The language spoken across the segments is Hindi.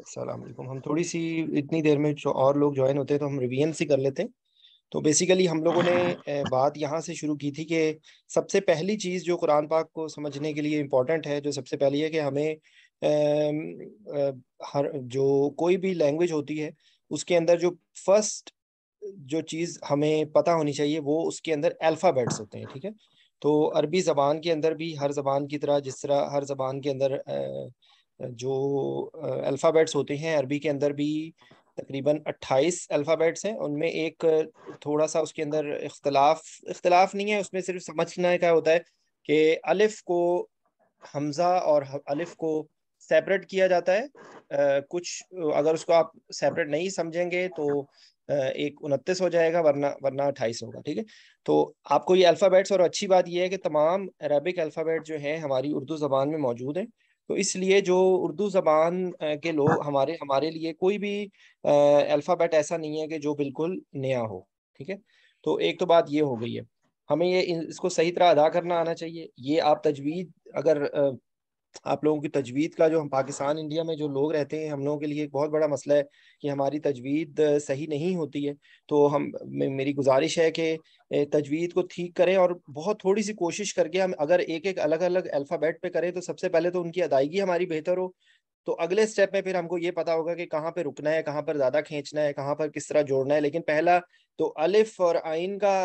अस्सलाम हम थोड़ी सी इतनी देर में जो और लोग ज्वाइन होते हैं तो हम रिवीजन सी कर लेते हैं तो बेसिकली हम लोगों ने बात यहाँ से शुरू की थी कि सबसे पहली चीज़ जो कुरान पाक को समझने के लिए इम्पोर्टेंट है जो सबसे पहली है कि हमें हर जो कोई भी लैंग्वेज होती है उसके अंदर जो फर्स्ट जो चीज़ हमें पता होनी चाहिए वो उसके अंदर अल्फ़ाबेट्स होते हैं ठीक है तो अरबी ज़बान के अंदर भी हर ज़बान की तरह जिस तरह हर ज़बान के अंदर जो अल्फ़ाबेट्स होते हैं अरबी के अंदर भी तकरीबन 28 अल्फ़ाबेट्स हैं उनमें एक थोड़ा सा उसके अंदर इख्तलाफ इख्तलाफ नहीं है उसमें सिर्फ समझना क्या होता है कि अलिफ को हमज़ा और अलिफ को सेपरेट किया जाता है आ, कुछ अगर उसको आप सेपरेट नहीं समझेंगे तो आ, एक उनतीस हो जाएगा वरना वरना अट्ठाईस होगा ठीक है तो आपको ये अल्फ़ाबेट्स और अच्छी बात यह है कि तमाम अरबिक अल्फ़ाबेट जो है हमारी उर्दू ज़बान में मौजूद हैं तो इसलिए जो उर्दू ज़बान के लोग हाँ। हमारे हमारे लिए कोई भी अल्फ़ाबेट ऐसा नहीं है कि जो बिल्कुल नया हो ठीक है तो एक तो बात ये हो गई है हमें ये इसको सही तरह अदा करना आना चाहिए ये आप तजवीज़ अगर आप लोगों की तजवीज़ का जो हम पाकिस्तान इंडिया में जो लोग रहते हैं हम लोगों के लिए एक बहुत बड़ा मसला है कि हमारी तजवीज़ सही नहीं होती है तो हम मेरी गुजारिश है कि तजवीद को ठीक करें और बहुत थोड़ी सी कोशिश करके हम अगर एक एक अलग अलग अल्फ़ाबेट पे करें तो सबसे पहले तो उनकी अदायगी हमारी बेहतर हो तो अगले स्टेप में फिर हमको ये पता होगा कि कहाँ पर रुकना है कहाँ पर ज़्यादा खींचना है कहाँ पर किस तरह जोड़ना है लेकिन पहला तो अलिफ और आइन का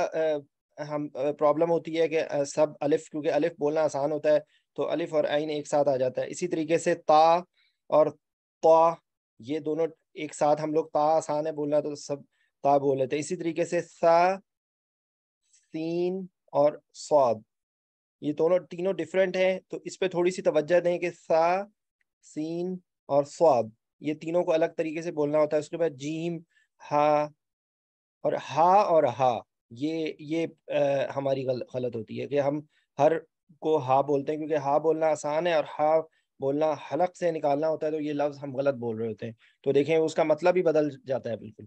हम प्रॉब्लम होती है कि सब अलिफ क्योंकि अलिफ बोलना आसान होता है तो अलिफ और आइन एक साथ आ जाता है इसी तरीके से ता और ता ये दोनों एक साथ हम लोग ता आसान है बोलना तो सब ता बोल लेते इसी तरीके से सा सीन और स्वाद ये दोनों तीनों डिफरेंट हैं तो इस पे थोड़ी सी तवज्जो दें कि सा सीन और स्वाद ये तीनों को अलग तरीके से बोलना होता है उसके बाद जीम हा और हा और हा ये ये आ, हमारी गल, गलत होती है कि हम हर को हा बोलते हैं क्योंकि हा बोलना आसान है और हा बोलना हलक से निकालना होता है तो ये लफ्ज़ हम गलत बोल रहे होते हैं तो देखें उसका मतलब ही बदल जाता है बिल्कुल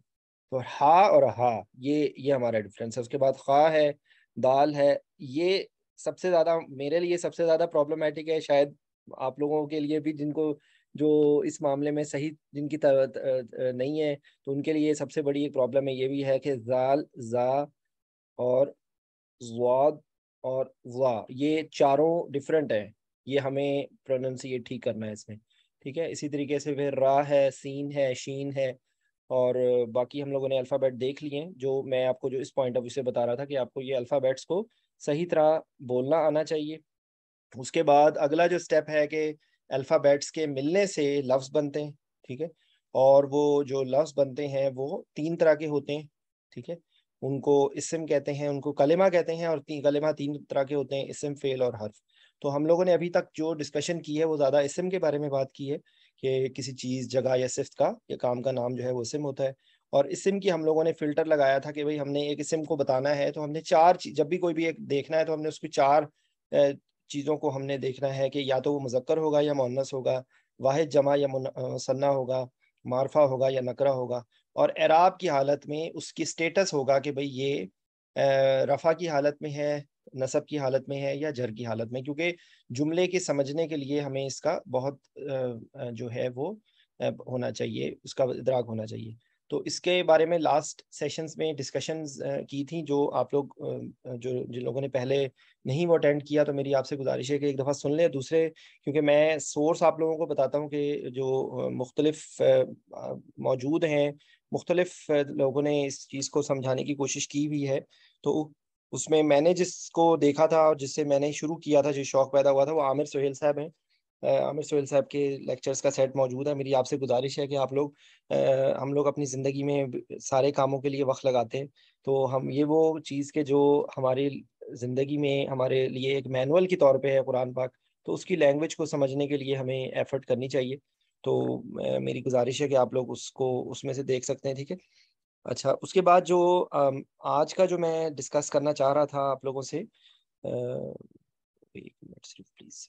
तो हा और हा ये ये हमारा डिफरेंस है उसके बाद खा है दाल है ये सबसे ज़्यादा मेरे लिए सबसे ज़्यादा प्रॉब्लमेटिक है शायद आप लोगों के लिए भी जिनको जो इस मामले में सही जिनकी तर, नहीं है तो उनके लिए सबसे बड़ी एक प्रॉब्लम है ये भी है कि जाल जा और जवाद और वा ये चारों डिफरेंट हैं ये हमें प्रोनाउंसिएट ठीक करना है इसमें ठीक है इसी तरीके से फिर रा है सीन है शीन है और बाकी हम लोगों ने अल्फ़ाबेट देख लिए हैं जो मैं आपको जो इस पॉइंट ऑफ व्यू से बता रहा था कि आपको ये अल्फ़ाबेट्स को सही तरह बोलना आना चाहिए उसके बाद अगला जो स्टेप है कि अल्फ़ाबेट्स के मिलने से लफ्ज़ बनते हैं ठीक है और वो जो लफ्ज़ बनते हैं वो तीन तरह के होते हैं ठीक है उनको इसम कहते हैं उनको कलेमा कहते हैं और ती, कलेमा तीन तरह के होते हैं इसम फेल और हर्फ तो हम लोगों ने अभी तक जो डिस्कशन की है वो ज़्यादा इसम के बारे में बात की है कि किसी चीज़ जगह या सिफ्ट का या काम का नाम जो है वो सिम होता है और इस सिम की हम लोगों ने फिल्टर लगाया था कि भाई हमने एक सिम को बताना है तो हमने चार जब भी कोई भी एक देखना है तो हमने उसकी चार चीज़ों को हमने देखना है कि या तो वो मुजक्कर होगा या मोनस होगा वाहिद जमा या मुसन्ना होगा मारफा होगा या नकरा होगा और एराब की हालत में उसकी स्टेटस होगा कि भाई ये रफ़ा की हालत में है नसब की हालत में है या जर की हालत में क्योंकि जुमले के समझने के लिए हमें इसका बहुत जो है वो होना चाहिए उसका इदराक होना चाहिए तो इसके बारे में लास्ट सेशंस में डिस्कशंस की थी जो आप लोग जो जिन लोगों ने पहले नहीं वो अटेंड किया तो मेरी आपसे गुजारिश है कि एक दफ़ा सुन लें दूसरे क्योंकि मैं सोर्स आप लोगों को बताता हूँ कि जो मुख्तलफ मौजूद हैं मुख्तलिफ लोगों ने इस चीज़ को समझाने की कोशिश की हुई है तो उसमें मैंने जिसको देखा था और जिससे मैंने शुरू किया था जो शौक पैदा हुआ था वो आमिर सोहेल साहब हैं आमिर सोहेल साहब के लेक्चर्स का सेट मौजूद है मेरी आपसे गुजारिश है कि आप लोग हम लोग अपनी ज़िंदगी में सारे कामों के लिए वक्त लगाते हैं तो हम ये वो चीज़ के जो हमारे ज़िंदगी में हमारे लिए एक मैनुअल के तौर पर है कुरान पाक तो उसकी लैंग्वेज को समझने के लिए हमें एफ़र्ट करनी चाहिए तो मेरी गुजारिश है कि आप लोग उसको उसमें से देख सकते हैं ठीक है अच्छा उसके बाद जो आज का जो मैं डिस्कस करना चाह रहा था आप लोगों से एक मिनट सिर्फ प्लीज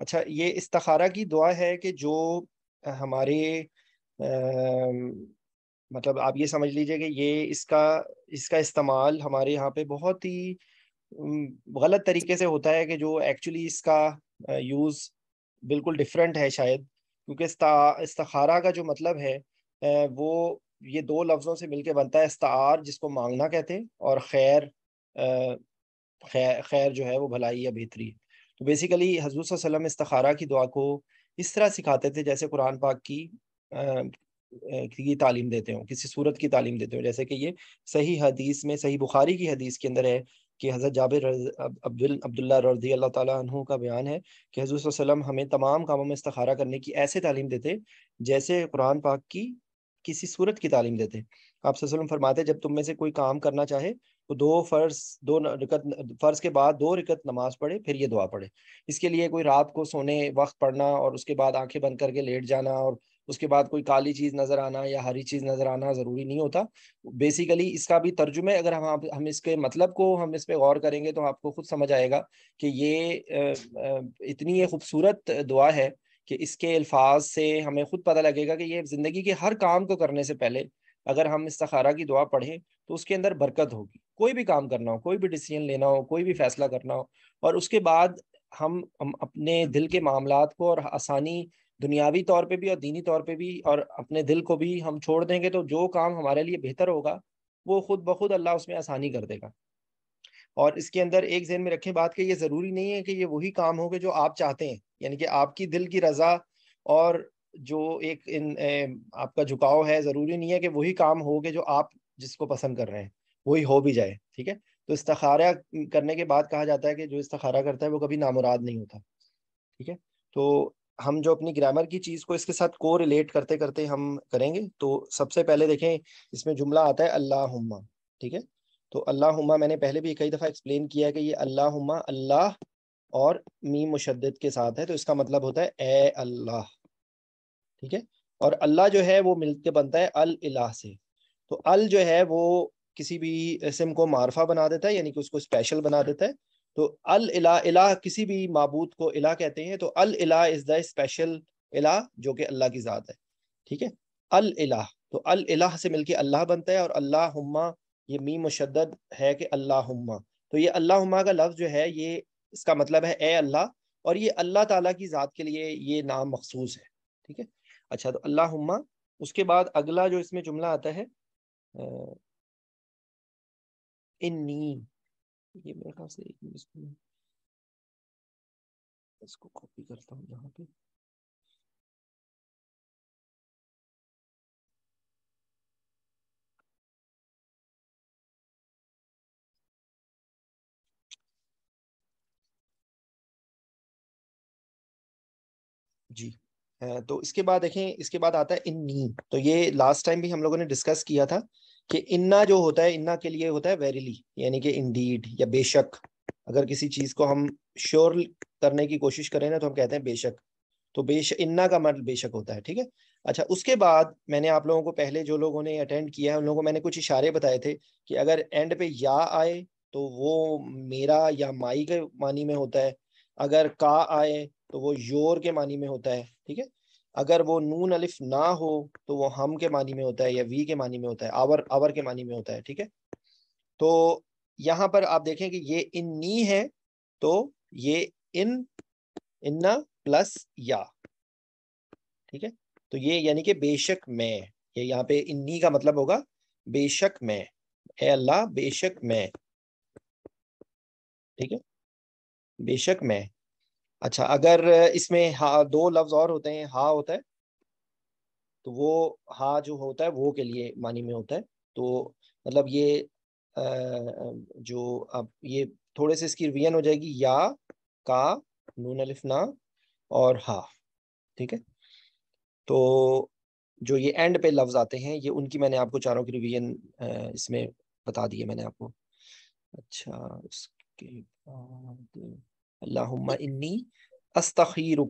अच्छा ये इस्तारा की दुआ है कि जो हमारे मतलब आप ये समझ लीजिए कि ये इसका इसका इस्तेमाल हमारे यहाँ पे बहुत ही गलत तरीके से होता है कि जो एक्चुअली इसका यूज़ बिल्कुल डिफरेंट है शायद क्योंकि इस्तारा का जो मतलब है वो ये दो लफ्ज़ों से मिलके बनता है इस्तार जिसको मांगना कहते हैं और खैर खैर खैर जो है वो भलाई या बेहतरी तो बेसिकली हजूर वसलम इस्तारा की दुआ को इस तरह सिखाते थे जैसे कुरान पाक की की तालीम देते हो किसी सूरत की तालीम देते हो जैसे कि ये सही हदीस में सही बुखारी की हदीस के अंदर है कि हज़रत जाबिर अब्दुल्ला रजी अल्लाह तु का बयान है कि हजूर वसलम हमें तमाम कामों में इस्तारा करने की ऐसे तालीम देते जैसे कुरान पाक की किसी सूरत की तालीम देते आप वसलम फरमाते जब तुम में से कोई काम करना चाहे तो दो फ़र्ज दो रिकत फ़र्ज के बाद दो रिकत नमाज पढ़े फिर ये दुआ पढ़े इसके लिए कोई रात को सोने वक्त पढ़ना और उसके बाद आंखें बंद करके लेट जाना और उसके बाद कोई काली चीज़ नज़र आना या हरी चीज़ नज़र आना ज़रूरी नहीं होता बेसिकली इसका भी तर्जुमे अगर हम हम इसके मतलब को हम इस पर गौर करेंगे तो आपको खुद समझ आएगा कि ये इतनी ये खूबसूरत दुआ है कि इसके अल्फाज से हमें खुद पता लगेगा कि ये ज़िंदगी के हर काम को करने से पहले अगर हम इस तखारा की दुआ पढ़ें तो उसके अंदर बरकत होगी कोई भी काम करना हो कोई भी डिसीजन लेना हो कोई भी फैसला करना हो और उसके बाद हम, हम अपने दिल के मामला को और आसानी दुनियावी तौर पे भी और दीनी तौर पे भी और अपने दिल को भी हम छोड़ देंगे तो जो काम हमारे लिए बेहतर होगा वो खुद ब खुद अल्लाह उसमें आसानी कर देगा और इसके अंदर एक जहन में रखें बात कि ये ज़रूरी नहीं है कि ये वही काम गए जो आप चाहते हैं यानी कि आपकी दिल की रज़ा और जो एक इन आपका झुकाव है ज़रूरी नहीं है कि वही काम गए जो आप जिसको पसंद कर रहे हैं वही हो भी जाए ठीक है तो इस्तखारा करने के बाद कहा जाता है कि जो इस्तखारा करता है वो कभी नामुराद नहीं होता ठीक है तो हम जो अपनी ग्रामर की चीज को इसके साथ को रिलेट करते करते हम करेंगे तो सबसे पहले देखें इसमें जुमला आता है अल्लाह ठीक है तो अल्लाह मैंने पहले भी कई दफ़ा एक्सप्लेन किया है कि ये अल्लाह अल्लाह और मी मुशद के साथ है तो इसका मतलब होता है ए अल्लाह ठीक है और अल्लाह जो है वो मिल के बनता है अल अल्लाह से तो अल जो है वो किसी भी सिम को मारफा बना देता है यानी कि उसको स्पेशल बना देता है तो अल इला इला किसी भी मबूद को इला कहते हैं तो अल इला इज़ द स्पेशल इला जो कि अल्लाह की ज़ात है ठीक है अल इला तो अल इला से मिलके अल्लाह बनता है और अल्लाह हम्मा ये मी मुशद है कि अल्लाह हम्मा तो ये अल्लाह हम्मा का लफ्ज़ जो है ये इसका मतलब है ए अल्लाह और ये अल्लाह ताला की ज़ात के लिए ये नाम मखसूस है ठीक है अच्छा तो अल्लाह हम्मा उसके बाद अगला जो इसमें जुमला आता है इन्नी ये मेरे ख्याल से एक मिनट में इसको कॉपी करता हूँ यहाँ पे जी तो इसके बाद देखें इसके बाद आता है इन नी तो ये लास्ट टाइम भी हम लोगों ने डिस्कस किया था कि इन्ना जो होता है इन्ना के लिए होता है वेरीली यानी कि इंडीड या बेशक अगर किसी चीज को हम श्योर करने की कोशिश करें ना तो हम कहते हैं बेशक तो बेश इन्ना का मतलब बेशक होता है ठीक है अच्छा उसके बाद मैंने आप लोगों को पहले जो लोगों ने अटेंड किया है उन लोगों को मैंने कुछ इशारे बताए थे कि अगर एंड पे या आए तो वो मेरा या माई के मानी में होता है अगर का आए तो वो योर के मानी में होता है ठीक है अगर वो नून अलिफ ना हो तो वो हम के मानी में होता है या वी के मानी में होता है आवर आवर के मानी में होता है ठीक है तो यहाँ पर आप देखें कि ये इन नी है तो ये इन इन्ना प्लस या ठीक है तो ये यानी कि बेशक मैं ये यहाँ पे इन्नी का मतलब होगा बेशक मैं है अल्लाह बेशक मैं ठीक है बेशक मैं अच्छा अगर इसमें हा दो लफ्ज और होते हैं हा होता है तो वो हा जो होता है वो के लिए मानी में होता है तो मतलब ये आ, जो अब ये थोड़े से इसकी रिवीजन हो जाएगी या का नून ना और हा ठीक है तो जो ये एंड पे लफ्ज आते हैं ये उनकी मैंने आपको चारों की रिवीजन इसमें बता दी है मैंने आपको अच्छा उसके बाद अस्तखीर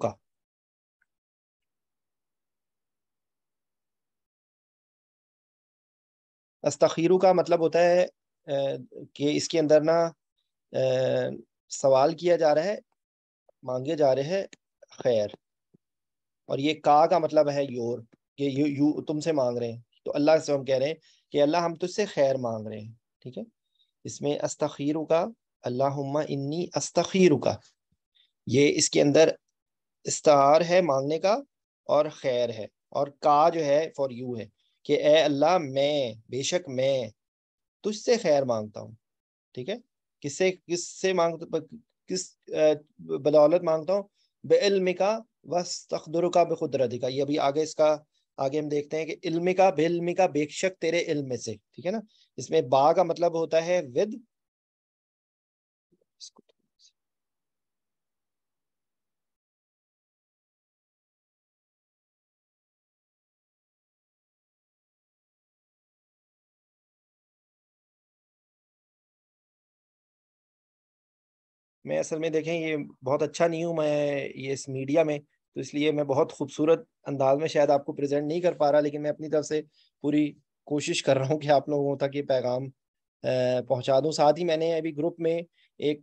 अस्तखीरू का मतलब होता है कि इसके अंदर ना सवाल किया जा रहा है मांगे जा रहे हैं खैर और ये का का मतलब है योर कि यू यू तुमसे मांग रहे हैं तो अल्लाह से हम कह रहे हैं कि अल्लाह हम तुझसे खैर मांग रहे हैं ठीक है इसमें अस्तखीरू का अल्लाहुम्मा इन्नी अस्तखी रुका ये इसके अंदर इस्तार है मांगने का और खैर है और का जो है फॉर यू है कि ए अल्लाह मैं बेशक मैं तुझसे खैर मांगता हूँ ठीक है किससे किससे मांग किस बदौलत मांगता हूँ बस तखदर का तखदरुका का ये अभी आगे इसका आगे हम देखते हैं कि इल्मिका बेलमिका बेशक तेरे इल्म से ठीक है ना इसमें बा का मतलब होता है विद मैं असल में देखें ये बहुत अच्छा नहीं हूँ मैं ये इस मीडिया में तो इसलिए मैं बहुत खूबसूरत अंदाज में शायद आपको प्रेजेंट नहीं कर पा रहा लेकिन मैं अपनी तरफ से पूरी कोशिश कर रहा हूँ कि आप लोगों तक ये पैगाम पहुँचा दूँ साथ ही मैंने अभी ग्रुप में एक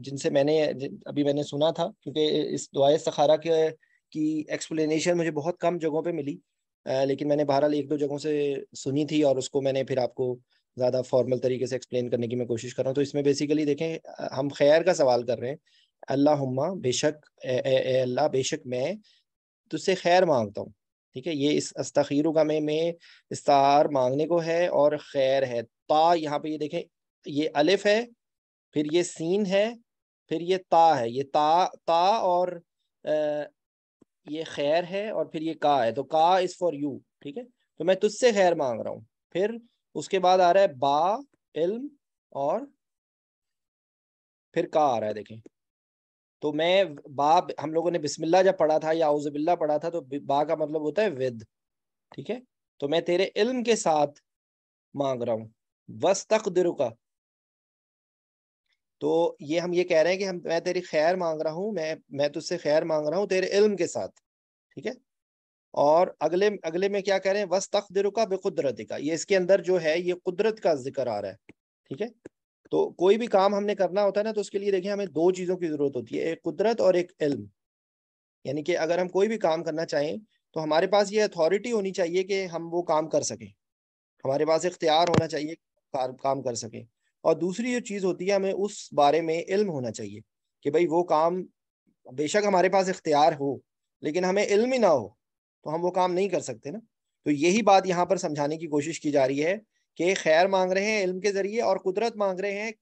जिनसे मैंने अभी मैंने सुना था क्योंकि इस दुआ सखारा के की एक्सप्लेनेशन मुझे बहुत कम जगहों पे मिली लेकिन मैंने बहरहाल एक दो जगहों से सुनी थी और उसको मैंने फिर आपको ज़्यादा फॉर्मल तरीके से एक्सप्लेन करने की मैं कोशिश कर रहा हूँ तो इसमें बेसिकली देखें हम खैर का सवाल कर रहे हैं अल्लाह बेशक अल्लाह बेशक मैं तुझसे खैर मांगता हूँ ठीक है ये इस अस्तखीर गमे में इस्तार मांगने को है और खैर है ता यहाँ पे ये देखें ये अलिफ है फिर ये सीन है फिर ये ता है ये ता ता और आ, ये खैर है और फिर ये का है तो का इज़ फॉर यू ठीक है तो मैं तुझसे खैर मांग रहा हूँ फिर उसके बाद आ रहा है बा इल्म और फिर का आ रहा है देखें तो मैं बा हम लोगों ने बिस्मिल्लाह जब पढ़ा था या उजबिल्ला पढ़ा था तो बा का मतलब होता है विद ठीक है तो मैं तेरे इल्म के साथ मांग रहा हूँ वस्तक तक का तो ये हम ये कह रहे हैं कि हम मैं तेरी खैर मांग रहा हूँ मैं मैं तुझसे खैर मांग रहा हूँ तेरे इल्म के साथ ठीक है और अगले अगले में क्या कह रहे हैं वस तखदिर का बेकुदरत का ये इसके अंदर जो है ये कुदरत का जिक्र आ रहा है ठीक है तो कोई भी काम हमने करना होता है ना तो उसके लिए देखिए हमें दो चीज़ों की ज़रूरत होती है एक कुदरत और एक इल्म यानी कि अगर हम कोई भी काम करना चाहें तो हमारे पास ये अथॉरिटी होनी चाहिए कि हम वो काम कर सकें हमारे पास इख्तियार होना चाहिए काम कर सकें और दूसरी जो चीज़ होती है हमें उस बारे में इल्म होना चाहिए कि भाई वो काम बेशक हमारे पास इख्तियार हो लेकिन हमें इल्म ही ना हो तो हम वो काम नहीं कर सकते ना तो यही बात यहाँ पर समझाने की कोशिश की जा रही है कि खैर मांग रहे हैं इल्म के ज़रिए और कुदरत मांग रहे हैं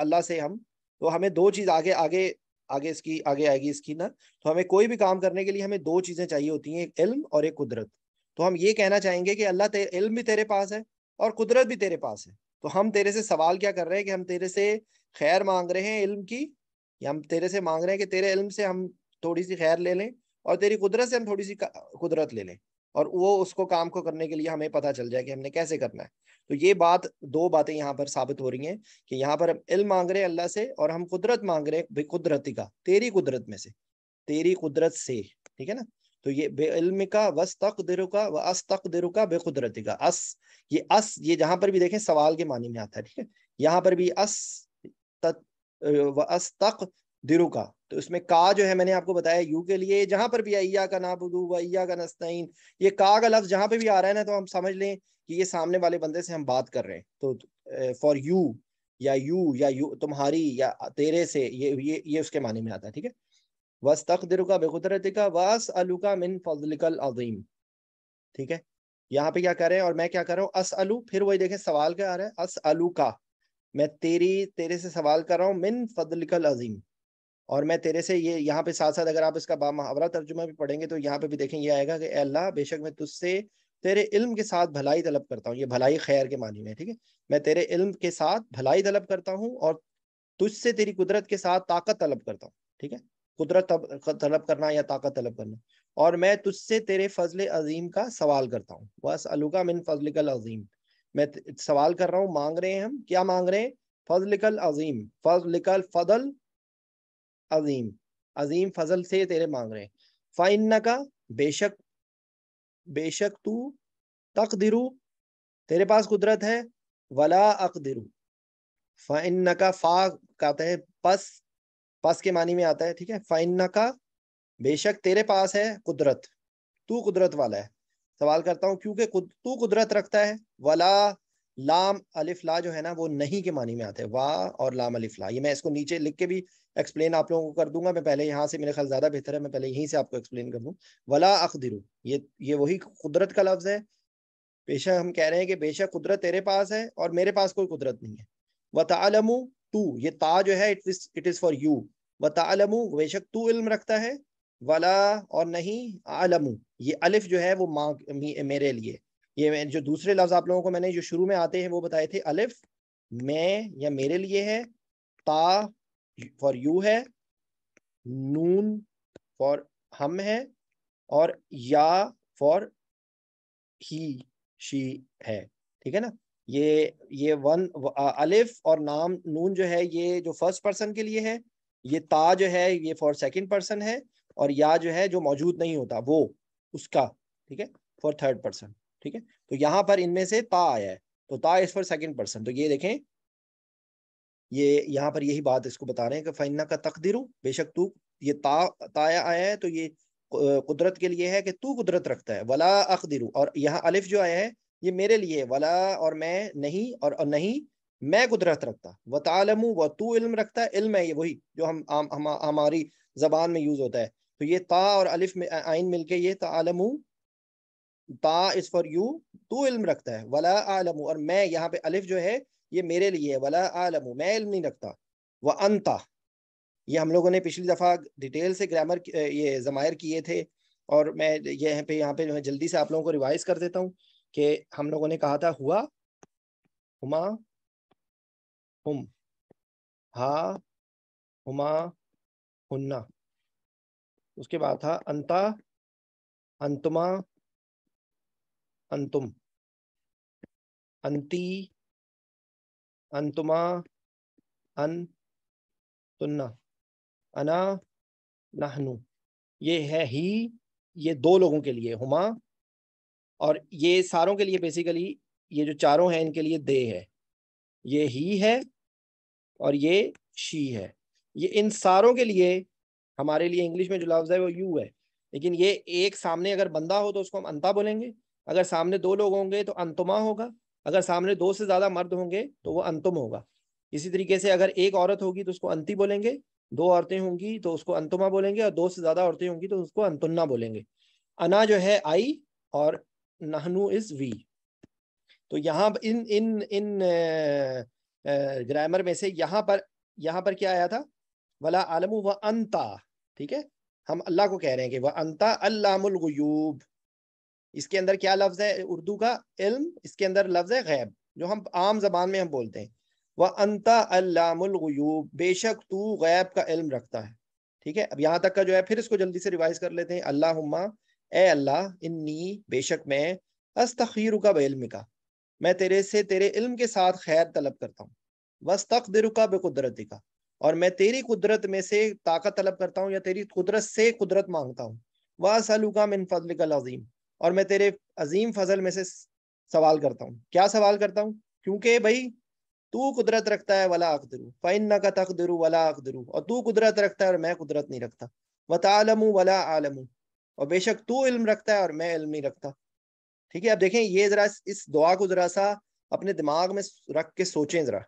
अल्लाह से हम तो हमें दो चीज़ आगे आगे आगे इसकी आगे आएगी इसकी ना तो हमें कोई भी काम करने के लिए हमें दो चीज़ें चाहिए होती हैं एक इल्म और एक कुदरत तो हम ये कहना चाहेंगे कि अल्लाह तेरे इल्म भी तेरे पास है और कुदरत भी तेरे पास है तो हम तेरे से सवाल क्या कर रहे हैं कि हम तेरे से खैर मांग रहे हैं इल्म की या हम तेरे से मांग रहे हैं कि तेरे इल्म से हम थोड़ी सी खैर ले लें और तेरी कुदरत से हम थोड़ी सी कुदरत ले लें और वो उसको काम को करने के लिए हमें पता चल जाए कि हमने कैसे करना है तो ये बात दो बातें यहाँ पर साबित हो रही हैं कि यहाँ पर हम इल मांग रहे हैं अल्लाह से और हम कुदरत मांग रहे हैं कुदरती का तेरी कुदरत में से तेरी कुदरत से ठीक है ना तो ये बेइल्म का वस तक दिरु का व अस तक दिरु बेकुदरती का अस ये अस ये जहाँ पर भी देखें सवाल के मानी में आता है ठीक है यहाँ पर भी अस तत व अस तक दिरु तो इसमें का जो है मैंने आपको बताया यू के लिए जहां पर भी अय्या का नाबुदू व अय्या का नस्तीन ये का का लफ्ज जहां पर भी आ रहा है ना तो हम समझ लें कि ये सामने वाले बंदे से हम बात कर रहे हैं तो फॉर यू या यू या यू तुम्हारी या तेरे से ये ये ये उसके माने में आता है ठीक है वस तख का बेकुदरती का वस मिन फजलिकल अजीम ठीक है यहाँ पे क्या कर रहे हैं और मैं क्या कर रहा हूँ अस अलू फिर वही देखें सवाल क्या आ रहा है अस अलू का मैं तेरी तेरे से सवाल कर रहा हूँ मिन फजलिकल अजीम और मैं तेरे से ये यहाँ पे साथ साथ अगर आप इसका बामहवरा तर्जुमा भी पढ़ेंगे तो यहाँ पे भी देखें ये आएगा कि अल्लाह बेशक मैं तुझसे तेरे इल्म के साथ भलाई तलब करता हूँ ये भलाई खैर के मानी में ठीक है मैं तेरे इल्म के साथ भलाई तलब करता हूँ और तुझसे तेरी कुदरत के साथ ताकत तलब करता हूँ ठीक है कुदरत तलब करना या ताकत तलब करना और मैं तुझसे तेरे फजल अजीम का सवाल करता हूँ बस अलुका मिन फजलिकल अजीम मैं सवाल कर रहा हूँ मांग रहे हैं हम क्या मांग रहे हैं फजलिकल अजीम फजलिकल फजल अजीम अजीम फजल से तेरे मांग रहे हैं फ़ाइन का बेशक बेशक तू तकदिरू तेरे पास कुदरत है वला अक दिरू फ़ाइन का फ़ा कहते हैं पस पास के मानी में आता है ठीक है फाइन्ना का बेशक तेरे पास है कुदरत तू कुदरत वाला है सवाल करता हूँ क्योंकि कुद, तू कुदरत रखता है वला लाम अलिफ ला जो है ना वो नहीं के मानी में आते हैं वाह और लाम अलिफ ला ये मैं इसको नीचे लिख के भी एक्सप्लेन आप लोगों को कर दूंगा मैं पहले यहाँ से मेरे ख्याल ज्यादा बेहतर है मैं पहले यहीं से आपको एक्सप्लेन कर दूँ वला अखदिरू ये ये वही कुदरत का लफ्ज है बेशक हम कह रहे हैं कि बेशक कुदरत तेरे पास है और मेरे पास कोई कुदरत नहीं है वतालमू तू ये ता जो है it is it is for you व तालमू बेशक तू इल्म रखता है वाला और नहीं आलमू ये अलिफ जो है वो माँ मेरे लिए ये जो दूसरे लफ्ज आप लोगों को मैंने जो शुरू में आते हैं वो बताए थे अलिफ मैं या मेरे लिए है ता फॉर यू है नून फॉर हम है और या फॉर ही शी है ठीक है ना ये ये वन अलिफ और नाम नून जो है ये जो फर्स्ट पर्सन के लिए है ये ता जो है ये फॉर सेकेंड पर्सन है और या जो है जो मौजूद नहीं होता वो उसका ठीक है फॉर थर्ड पर्सन ठीक है तो यहाँ पर इनमें से ता आया है तो ता इज फॉर सेकेंड पर्सन तो ये देखें ये यहाँ पर यही बात इसको बता रहे हैं कि फ़ैना का तकदीर बेशक तू ये ता ताया आया है तो ये कुदरत के लिए है कि तू कुदरत रखता है वला अकदिर और यहाँ अलिफ जो आया है ये मेरे लिए वला और मैं नहीं और, और नहीं मैं कुदरत रखता व तालमू व तू इल्म रखता है इल्म है ये वही जो हम हम, हम हमारी जबान में यूज होता है तो ये ता और अलिफ में आइन मिलके ये तालमू ता इज फॉर यू तू इल्म रखता है वला आलमू और मैं यहाँ पे अलिफ जो है ये मेरे लिए है वला आलमू मैं इल्म नहीं रखता व अंता ये हम लोगों ने पिछली दफ़ा डिटेल से ग्रामर ये जमायर किए थे और मैं ये पे यहाँ पे जो है जल्दी से आप लोगों को रिवाइज कर देता हूँ कि हम लोगों ने कहा था हुआ हुमा हुम हा हुमा हुन्ना उसके बाद था अंता अंतुमा अंतुम अंति अंतुमा अन तुन्ना अना नहनु ये है ही ये दो लोगों के लिए हुमा और ये सारों के लिए बेसिकली ये जो चारों हैं इनके लिए दे है ये ही है और ये शी है ये इन सारों के लिए हमारे लिए इंग्लिश में जो लफ्ज़ है वो यू है लेकिन ये एक सामने अगर बंदा हो तो उसको हम अंता बोलेंगे अगर सामने दो लोग होंगे तो अंतमा होगा अगर सामने दो से ज़्यादा मर्द होंगे तो वो अंतुम होगा इसी तरीके से अगर एक औरत होगी तो उसको अंति बोलेंगे दो औरतें होंगी तो उसको अंतुमा बोलेंगे और दो से ज़्यादा औरतें होंगी तो उसको अंतुन्ना बोलेंगे अना जो है आई और नहनु इज़ वी तो यहाँ इन इन इन ग्रामर में से यहाँ पर यहाँ पर क्या आया था वला आलम व अंता ठीक है हम अल्लाह को कह रहे हैं कि वह अंता अल्लामूब इसके अंदर क्या लफ्ज़ है उर्दू का इल्म इसके अंदर लफ्ज़ है गैब जो हम आम जबान में हम बोलते हैं वह अंता अल्लामूब बेशक तू गैब का इल्म रखता है ठीक है अब यहाँ तक का जो है फिर इसको जल्दी से रिवाइज कर लेते हैं अल्लाह ए अल्लाह इन्नी बेशक मैं अस्तखीर का बेलम का मैं तेरे से तेरे इल्म के साथ खैर तलब करता हूँ बस तक दिरुका बेकुदरती का और मैं तेरी कुदरत में से ताकत तलब करता हूँ या तेरी कुदरत से कुदरत मांगता हूँ वह सलूका मिन फजल अजीम और मैं तेरे अजीम फजल में से सवाल करता हूँ क्या सवाल करता हूँ क्योंकि भाई तू कुदरत रखता है वला अकदरू फ़ैन न का तक दरू वला अकदरू और तू कुदरत रखता है और मैं कुदरत नहीं रखता वतालमू वला आलमू और बेशक तू इल्म रखता है और मैं इल्म नहीं रखता ठीक है अब देखें ये जरा इस दुआ को जरा सा अपने दिमाग में रख के सोचें जरा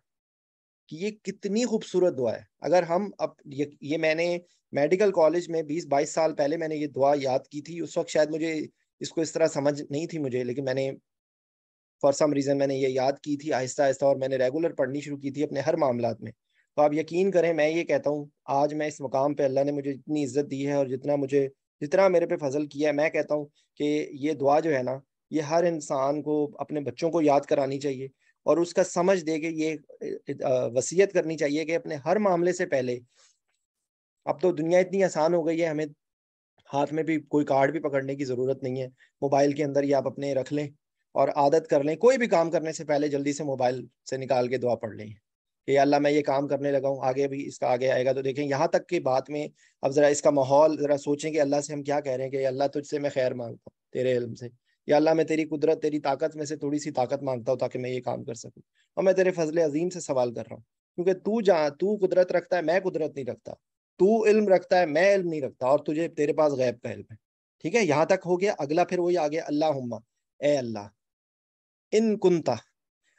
कि ये कितनी खूबसूरत दुआ है अगर हम अब ये, ये मैंने मेडिकल कॉलेज में 20-22 साल पहले मैंने ये दुआ याद की थी उस वक्त शायद मुझे इसको इस तरह समझ नहीं थी मुझे लेकिन मैंने फॉर सम रीज़न मैंने ये याद की थी आहिस्ता आहिस्ता और मैंने रेगुलर पढ़नी शुरू की थी अपने हर मामला में तो आप यकीन करें मैं ये कहता हूँ आज मैं इस मुकाम पर अल्लाह ने मुझे इतनी इज्जत दी है और जितना मुझे जितना मेरे पे फजल किया है मैं कहता हूँ कि ये दुआ जो है ना ये हर इंसान को अपने बच्चों को याद करानी चाहिए और उसका समझ दे के ये वसीयत करनी चाहिए कि अपने हर मामले से पहले अब तो दुनिया इतनी आसान हो गई है हमें हाथ में भी कोई कार्ड भी पकड़ने की ज़रूरत नहीं है मोबाइल के अंदर ही आप अपने रख लें और आदत कर लें कोई भी काम करने से पहले जल्दी से मोबाइल से निकाल के दुआ पढ़ लें कि अल्लाह मैं ये काम करने लगा हूँ आगे भी इसका आगे आएगा तो देखें यहाँ तक की बात में अब ज़रा इसका माहौल ज़रा सोचें कि अल्लाह से हम क्या कह रहे हैं कि अल्लाह तुझसे मैं खैर मांगता हूँ तेरे इलम से या अल्लाह मैं तेरी कुदरत तेरी ताकत में से थोड़ी सी ताकत मांगता हूँ ताकि मैं ये काम कर सकूँ और मैं तेरे फजल अजीम से सवाल कर रहा हूँ क्योंकि तू जहाँ तू कुदरत रखता है मैं कुदरत नहीं रखता तू इल्म रखता है मैं इल्म नहीं रखता और तुझे तेरे पास गैब का इल्म है ठीक है यहाँ तक हो गया अगला फिर वही आ गया अल्लाह ए अल्लाह इन कुंता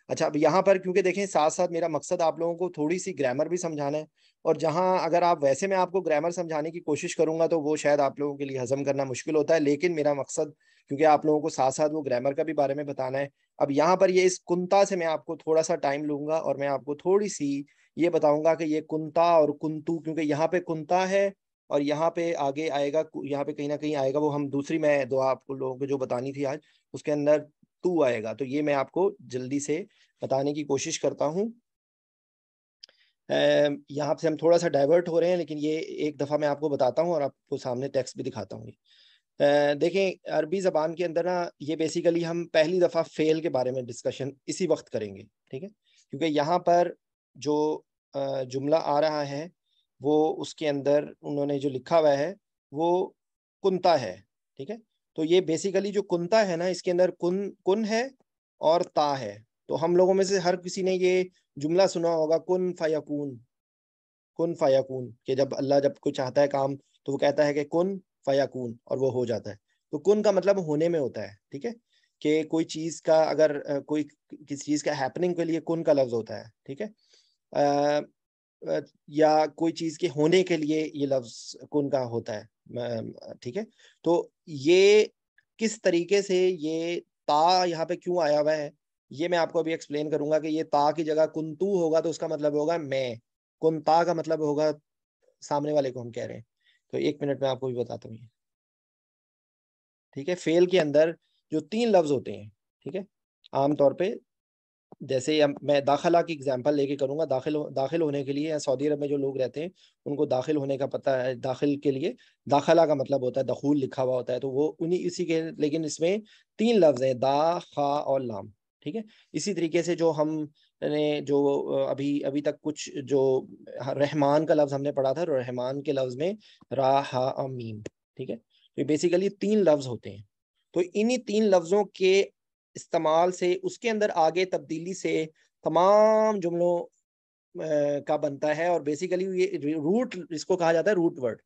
अच्छा अब यहाँ पर क्योंकि देखें साथ साथ मेरा मकसद आप लोगों को थोड़ी सी ग्रामर भी समझाना है और जहाँ अगर आप वैसे मैं आपको ग्रामर समझाने की कोशिश करूंगा तो वो शायद आप लोगों के लिए हजम करना मुश्किल होता है लेकिन मेरा मकसद क्योंकि आप लोगों को साथ साथ वो ग्रामर का भी बारे में बताना है अब यहाँ पर ये इस कुंता से मैं आपको थोड़ा सा टाइम लूंगा और मैं आपको थोड़ी सी ये बताऊंगा कि ये कुंता और कुंतु क्योंकि यहाँ पे कुंता है और यहाँ पे आगे आएगा यहाँ पे कहीं ना कहीं आएगा वो हम दूसरी मैं दो आपको लोगों को जो बतानी थी आज उसके अंदर तू आएगा तो ये मैं आपको जल्दी से बताने की कोशिश करता हूँ यहाँ से हम थोड़ा सा डाइवर्ट हो रहे हैं लेकिन ये एक दफ़ा मैं आपको बताता हूँ और आपको सामने टेक्स्ट भी दिखाता हूँ देखें अरबी ज़बान के अंदर ना ये बेसिकली हम पहली दफ़ा फ़ेल के बारे में डिस्कशन इसी वक्त करेंगे ठीक है क्योंकि यहाँ पर जो जुमला आ रहा है वो उसके अंदर उन्होंने जो लिखा हुआ है वो कुंता है ठीक है तो ये बेसिकली जो कुंता है ना इसके अंदर कुन कुन है और ता है तो हम लोगों में से हर किसी ने ये जुमला सुना होगा कुन फ़याकून कुन फ़याकून कि जब अल्लाह जब कोई चाहता है काम तो वो कहता है कि कुन फयाकून और वो हो जाता है तो कुन का मतलब होने में होता है ठीक है कि कोई चीज का अगर कोई किसी चीज का हैपनिंग के लिए कुन का लफ्ज होता है ठीक है या कोई चीज के होने के लिए ये लफ्ज कुन का होता है ठीक है तो ये किस तरीके से ये ता यहाँ पे क्यों आया हुआ है ये मैं आपको अभी एक्सप्लेन करूंगा कि ये ता की जगह कुंतु होगा तो उसका मतलब होगा मैं कुंता का मतलब होगा सामने वाले को हम कह रहे हैं तो एक मिनट में आपको भी बताता हूँ ठीक है फेल के अंदर जो तीन लफ्ज होते हैं ठीक है आमतौर पे जैसे हम मैं दाखिला की एग्जांपल लेके करूँगा दाखिल दाखिल होने के लिए या सऊदी अरब में जो लोग रहते हैं उनको दाखिल होने का पता है दाखिल के लिए दाखिला का मतलब होता है दखूल लिखा हुआ होता है तो वो उन्हीं इसी के लेकिन इसमें तीन लफ्ज़ हैं दा खा और लाम ठीक है इसी तरीके से जो हम ने जो अभी अभी तक कुछ जो रहमान का लफ्ज़ हमने पढ़ा था रहमान के लफ्ज़ में रा हा ठीक है तो बेसिकली तीन लफ्ज़ होते हैं तो इन्हीं तीन लफ्ज़ों के इस्तेमाल से उसके अंदर आगे तब्दीली से तमाम जुमलों का बनता है और बेसिकली ये रूट इसको कहा जाता है रूट वर्ड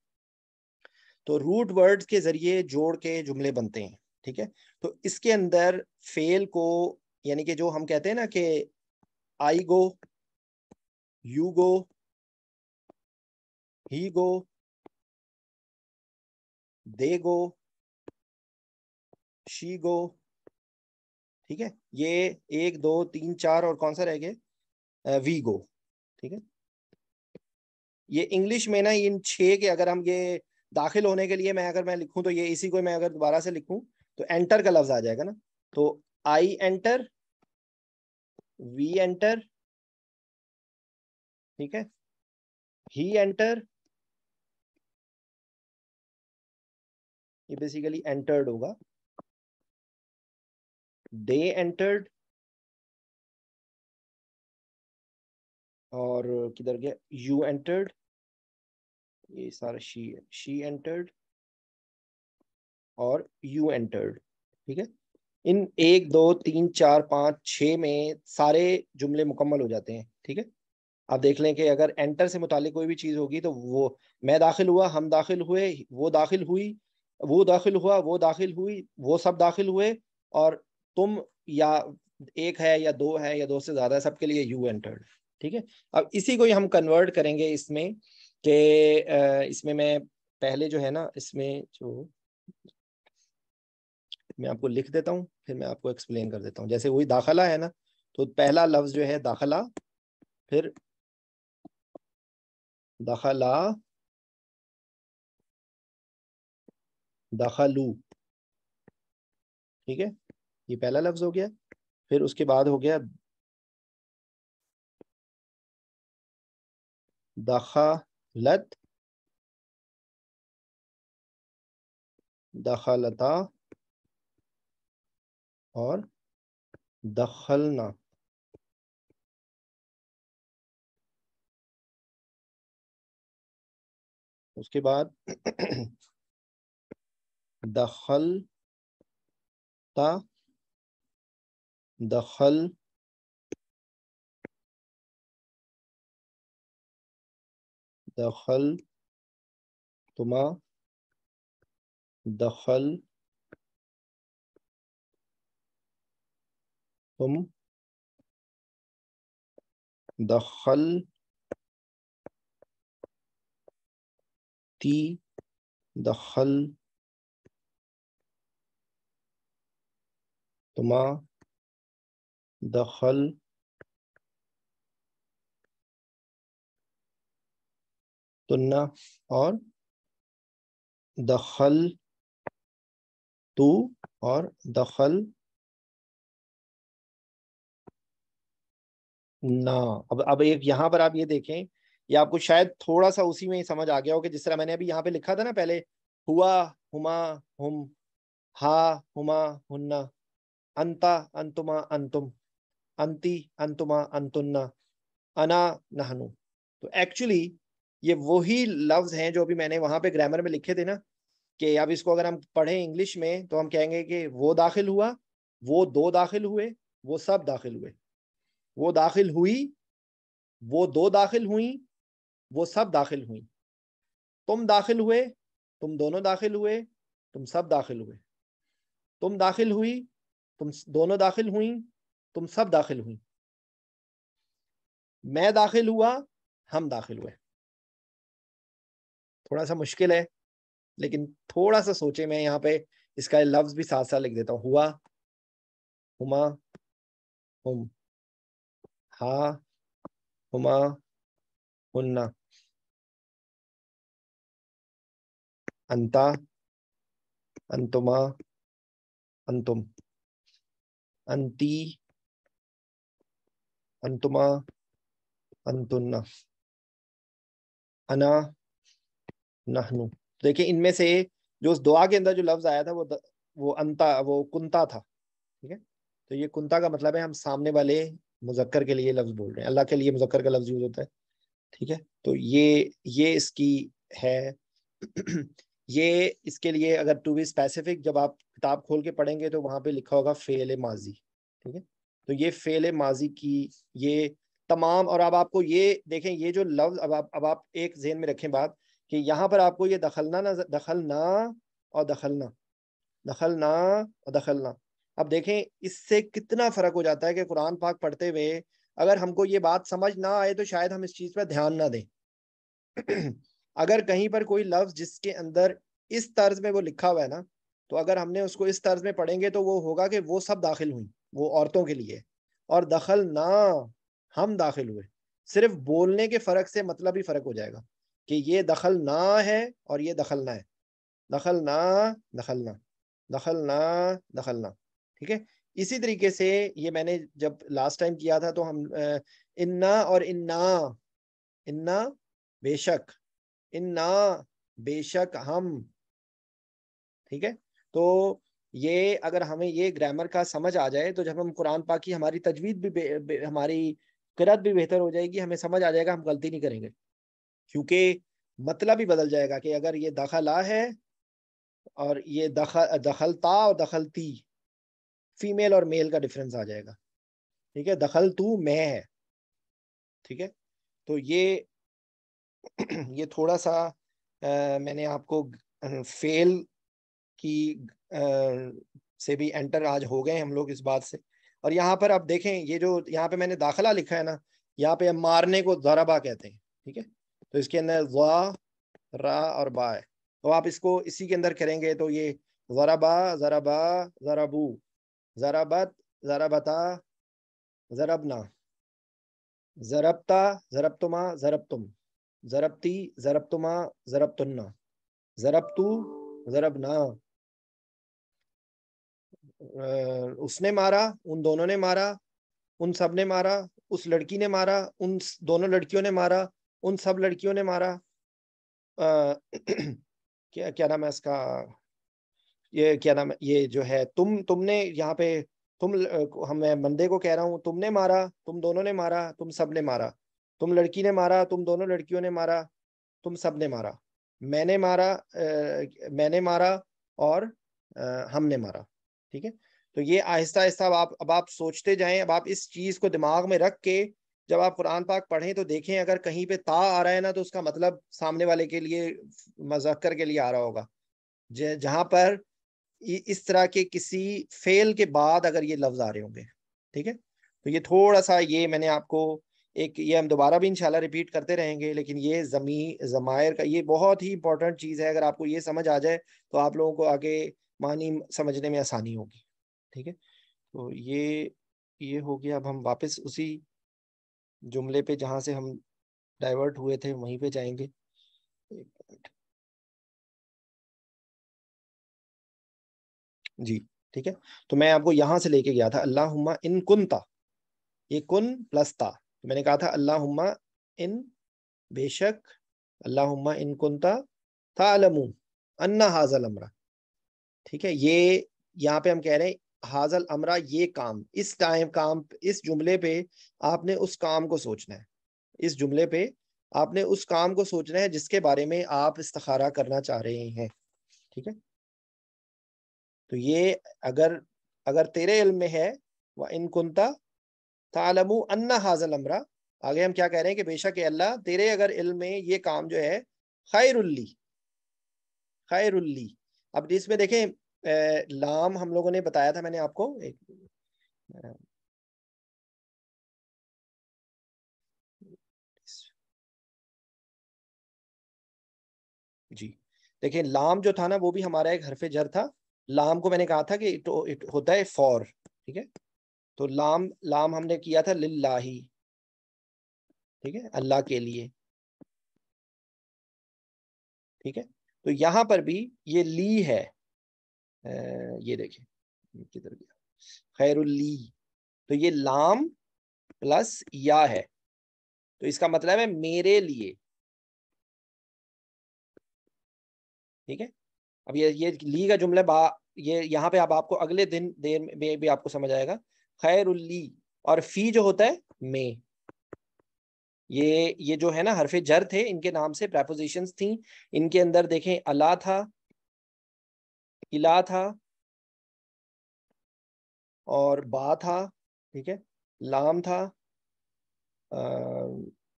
तो रूट वर्ड के ज़रिए जोड़ के जुमले बनते हैं ठीक है तो इसके अंदर फेल को यानी कि जो हम कहते हैं ना कि आई go you go he go they go she go ठीक है ये एक दो तीन चार और कौन सा रह गए वी गो ठीक है ये इंग्लिश में ना इन छह के अगर हम ये दाखिल होने के लिए मैं अगर मैं लिखूं तो ये इसी को मैं अगर दोबारा से लिखूं तो एंटर का लफ्ज आ जाएगा ना तो आई एंटर वी एंटर ठीक है ही एंटर ये बेसिकली एंटर्ड होगा दे एंटर्ड और किधर गया यू एंटर्ड ये सारा शी शी एंटर्ड और यू एंटर्ड ठीक है इन एक दो तीन चार पाँच छः में सारे जुमले मुकम्मल हो जाते हैं ठीक है आप देख लें कि अगर एंटर से मुतल कोई भी चीज़ होगी तो वो मैं दाखिल हुआ हम दाखिल हुए वो दाखिल हुई वो दाखिल हुआ वो दाखिल हुई वो सब दाखिल हुए और तुम या एक है या दो है या दो से ज़्यादा है सबके लिए यू एंटर्ड ठीक है अब इसी को ही हम कन्वर्ट करेंगे इसमें कि इसमें मैं पहले जो है ना इसमें जो मैं आपको लिख देता हूँ फिर मैं आपको एक्सप्लेन कर देता हूँ जैसे वही दाखिला है ना तो पहला लफ्ज जो है दाखला फिर दखला दखलू ठीक है ये पहला लफ्ज हो गया फिर उसके बाद हो गया दखलत दखलता और दखलना उसके बाद दखल ता दखल दखल तुमा दखल तुम दखल ती दखल तुमा दखल तुन्ना और दखल तू और दखल ना अब अब एक यहाँ पर आप ये देखें ये आपको शायद थोड़ा सा उसी में ही समझ आ गया हो कि जिस तरह मैंने अभी यहाँ पे लिखा था ना पहले हुआ हुमा हुम हा हुमा हुन्ना अंता अंतुमा अंतुम अंति अंतुमा अंतुन्ना अना नहनु तो एक्चुअली ये वही लफ्ज हैं जो अभी मैंने वहां पे ग्रामर में लिखे थे ना कि अब इसको अगर हम पढ़ें इंग्लिश में तो हम कहेंगे कि वो दाखिल हुआ वो दो दाखिल हुए वो सब दाखिल हुए वो दाखिल हुई वो दो दाखिल हुई वो सब दाखिल हुई तुम दाखिल हुए तुम दोनों दाखिल हुए तुम सब दाखिल हुए तुम दाखिल हुई तुम दोनों दाखिल हुई तुम सब दाखिल हुई मैं दाखिल हुआ हम दाखिल हुए थोड़ा सा मुश्किल है लेकिन थोड़ा सा सोचे मैं यहाँ पे इसका लफ्ज भी साथ साथ लिख देता हूँ हुआ हुमा हुम हा हुमा हुन्ना अंता अंतुमा अंतुम अंती अंतुमा अंतुन्ना अना नहनु तो इनमें से जो उस दुआ के अंदर जो लफ्ज आया था वो द, वो अंता वो कुंता था ठीक है तो ये कुंता का मतलब है हम सामने वाले मुजक्कर के लिए लफ्ज़ बोल रहे हैं अल्लाह के लिए मुजक्कर का लफ्ज़ यूज़ होता है ठीक है तो ये ये इसकी है ये इसके लिए अगर टू बी स्पेसिफिक जब आप किताब खोल के पढ़ेंगे तो वहां पे लिखा होगा फेल माजी ठीक है तो ये फेल माजी की ये तमाम और अब आपको ये देखें ये जो लफ्ज़ अब आप अब आप एक जहन में रखें बात कि यहाँ पर आपको ये दखलना ना दखलना और दखलना दखलना और दखलना अब देखें इससे कितना फर्क हो जाता है कि कुरान पाक पढ़ते हुए अगर हमको ये बात समझ ना आए तो शायद हम इस चीज़ पर ध्यान ना दें अगर कहीं पर कोई लफ्ज़ जिसके अंदर इस तर्ज में वो लिखा हुआ है ना तो अगर हमने उसको इस तर्ज में पढ़ेंगे तो वो होगा कि वो सब दाखिल हुई वो औरतों के लिए और दखल ना हम दाखिल हुए सिर्फ बोलने के फ़र्क से मतलब ही फ़र्क हो जाएगा कि ये दखल ना है और ये दखल ना है दखल ना दखल ना दखल ना दखल ना ठीक है इसी तरीके से ये मैंने जब लास्ट टाइम किया था तो हम इन्ना और इन्ना इन्ना बेशक इन्ना बेशक हम ठीक है तो ये अगर हमें ये ग्रामर का समझ आ जाए तो जब हम कुरान पाक की हमारी तजवीज़ भी हमारी करत भी बेहतर हो जाएगी हमें समझ आ जाएगा हम गलती नहीं करेंगे क्योंकि मतलब ही बदल जाएगा कि अगर ये दखला है और ये दखल दखलता और दखलती फीमेल और मेल का डिफरेंस आ जाएगा ठीक है दखल तू मैं है ठीक है तो ये ये थोड़ा सा आ, मैंने आपको फेल की आ, से भी एंटर आज हो गए हम लोग इस बात से और यहाँ पर आप देखें ये जो यहाँ पे मैंने दाखला लिखा है ना यहाँ पे मारने को जराबा कहते हैं ठीक है तो इसके अंदर वा रा और बा है तो आप इसको इसी के अंदर करेंगे तो ये जराबा जराबा जराबू ज़राबत ज़राबता ज़रबना ज़रबता ज़रबतुमा ज़रबतुम ज़रबती ज़रबतुमा ज़रबतुन्ना ज़रबतू ज़रबना उसने मारा उन दोनों ने मारा उन सब ने मारा उस लड़की ने मारा उन दोनों लड़कियों ने मारा उन सब लड़कियों ने मारा आ, क्या क्या नाम है इसका ये क्या नाम ये जो है तुम तुमने यहाँ पे तुम हम मैं बंदे को कह रहा हूँ तुमने मारा तुम दोनों ने मारा तुम सब ने मारा तुम लड़की ने मारा तुम दोनों लड़कियों ने मारा तुम सब ने मारा मैंने मारा आ, मैंने मारा और आ, हमने मारा ठीक है तो ये आहिस्ता आहिस्ता आप अब आप सोचते जाएं अब आप इस चीज़ को दिमाग में रख के जब आप कुरान पाक पढ़ें तो देखें अगर कहीं पे ता आ रहा है ना तो उसका मतलब सामने वाले के लिए मजक्कर के लिए आ रहा होगा जहां पर इस तरह के किसी फेल के बाद अगर ये लफ्ज आ रहे होंगे ठीक है तो ये थोड़ा सा ये मैंने आपको एक ये हम दोबारा भी इंशाल्लाह रिपीट करते रहेंगे लेकिन ये जमी जमायर का ये बहुत ही इंपॉर्टेंट चीज़ है अगर आपको ये समझ आ जाए तो आप लोगों को आगे मानी समझने में आसानी होगी ठीक है तो ये ये हो गया अब हम वापस उसी जुमले पे जहाँ से हम डाइवर्ट हुए थे वहीं पे जाएंगे जी ठीक है तो मैं आपको यहां से लेके गया था अल्लाह इन कुंता ये कुन प्लस ता तो मैंने कहा था अल्लाह इन बेशक अल्लाह इन कुंता था अलमू अन्ना हाजल अमरा ठीक है ये यहाँ पे हम कह रहे हैं हाजल अमरा ये काम इस टाइम काम इस जुमले पे आपने उस काम को सोचना है इस जुमले पे आपने उस काम को सोचना है जिसके बारे में आप इस्तारा करना चाह रहे हैं ठीक है तो ये अगर अगर तेरे इल्म में है वह इन कुंता तालमू अन्ना हाजल अमरा आगे हम क्या कह रहे हैं कि बेशक अल्लाह तेरे अगर इल्म में ये काम जो है खैरुल्ली खैरुल्ली अब इसमें देखें ए, लाम हम लोगों ने बताया था मैंने आपको एक जी देखिए लाम जो था ना वो भी हमारा एक हरफ जर था लाम को मैंने कहा था कि इट इट होता है फॉर ठीक है तो लाम लाम हमने किया था लिल्लाही ठीक है अल्लाह के लिए ठीक है तो यहां पर भी ये ली है ये देखिए किधर गया खैरुल्ली तो ये लाम प्लस या है तो इसका मतलब है मेरे लिए ठीक है अब ये ये ली का जुमला बा ये यहाँ पे आप आपको अगले दिन देर में भी आपको समझ आएगा खैर उल्ली और फी जो होता है में ये ये जो है ना हरफे जर थे इनके नाम से प्रेपोजिशन थी इनके अंदर देखें अला था इला था और बा था ठीक है लाम था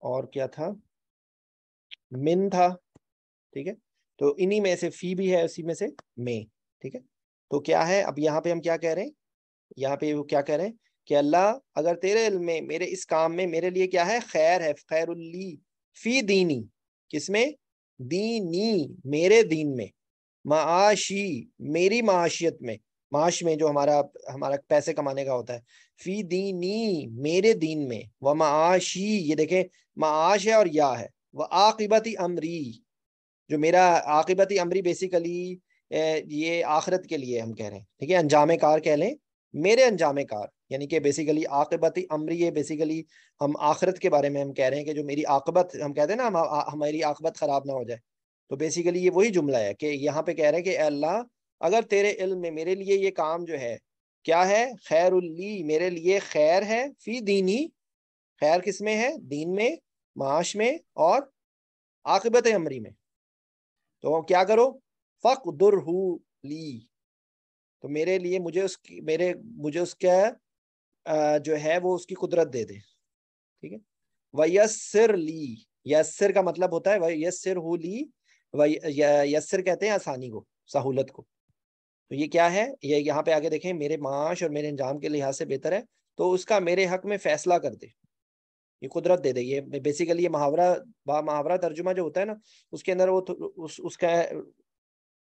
और क्या था मिन था ठीक है तो इन्हीं में से फी भी है उसी में से मे ठीक है तो क्या है अब यहाँ पे हम क्या कह रहे हैं यहाँ पे वो क्या कह रहे हैं कि अल्लाह अगर तेरे में मेरे इस काम में मेरे लिए क्या है खैर है खैर फी दीनी किसमें दीनी मेरे दीन में माशी मेरी माशियत में माश में जो हमारा हमारा पैसे कमाने का होता है फी दीनी मेरे दीन में व माशी ये देखें माश है और या है व आकबती अमरी जो मेरा आकबती अमरी बेसिकली ये आखरत के लिए हम कह रहे हैं ठीक है अंजाम कार कह लें मेरे अंजाम कार यानी कि बेसिकली आकबती अमरी ये बेसिकली हम आखरत के बारे में हम कह रहे हैं कि जो मेरी आकबत हम कहते हैं ना हम हमारी आकबत ख़राब ना हो जाए तो बेसिकली ये वही जुमला है कि यहाँ पे कह रहे हैं कि अल्लाह अगर तेरे इल्म में मेरे लिए ये काम जो है क्या है उल्ली मेरे लिए खैर है फी दीनी खैर किस में है दीन में माश में और आकबत अमरी में तो क्या करो फक दुरहू ली तो मेरे लिए मुझे उसकी मेरे मुझे उसका जो है वो उसकी कुदरत दे दे ठीक है वयसर ली यसर का मतलब होता है वयसर हु ली यस्र कहते हैं आसानी को सहूलत को तो ये क्या है ये यहाँ पे आगे देखें मेरे माश और मेरे इंजाम के लिहाज से बेहतर है तो उसका मेरे हक में फैसला कर दे ये कुदरत दे देगी ये बेसिकली ये मुहावरा मुहावरा तर्जुमा जो होता है ना उसके अंदर वो उस, उसका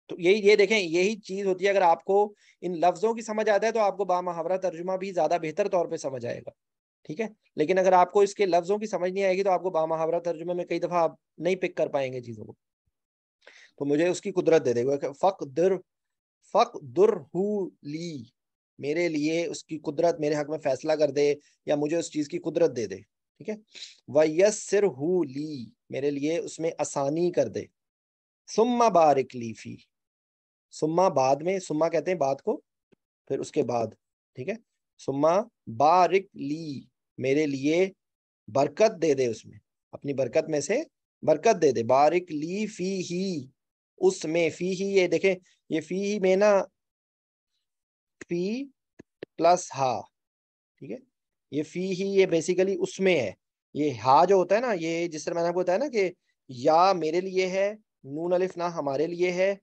तो यही ये देखें यही चीज होती है अगर आपको इन लफ्जों की समझ आता है तो आपको बामहावरा तर्जुमा भी ज्यादा बेहतर तौर पर समझ आएगा ठीक है लेकिन अगर आपको इसके लफ्जों की समझ नहीं आएगी तो आपको बामहावरा तर्जुमे में कई दफा आप नहीं पिक कर पाएंगे चीजों को तो मुझे उसकी कुदरत दे देगा फक दुर फक दुर ली मेरे लिए उसकी कुदरत मेरे हक में फैसला कर दे या मुझे उस चीज की कुदरत दे दे ठीक है वयसर हु ली मेरे लिए उसमें आसानी कर दे सुम्मा बारिक लीफी सुम्मा बाद में सुम्मा कहते हैं बाद को फिर उसके बाद ठीक है सुम्मा बारिक ली मेरे लिए बरकत दे दे उसमें अपनी बरकत में से बरकत दे दे बारिक ली फी ही उसमें फी ही ये देखें ये फी ही में ना फी प्लस हा ठीक है ये फी ही ये बेसिकली उसमें है ये हा जो होता है ना ये जिस तरह मैंने आपको बताया ना कि या मेरे लिए है नून अलिफ ना हमारे लिए है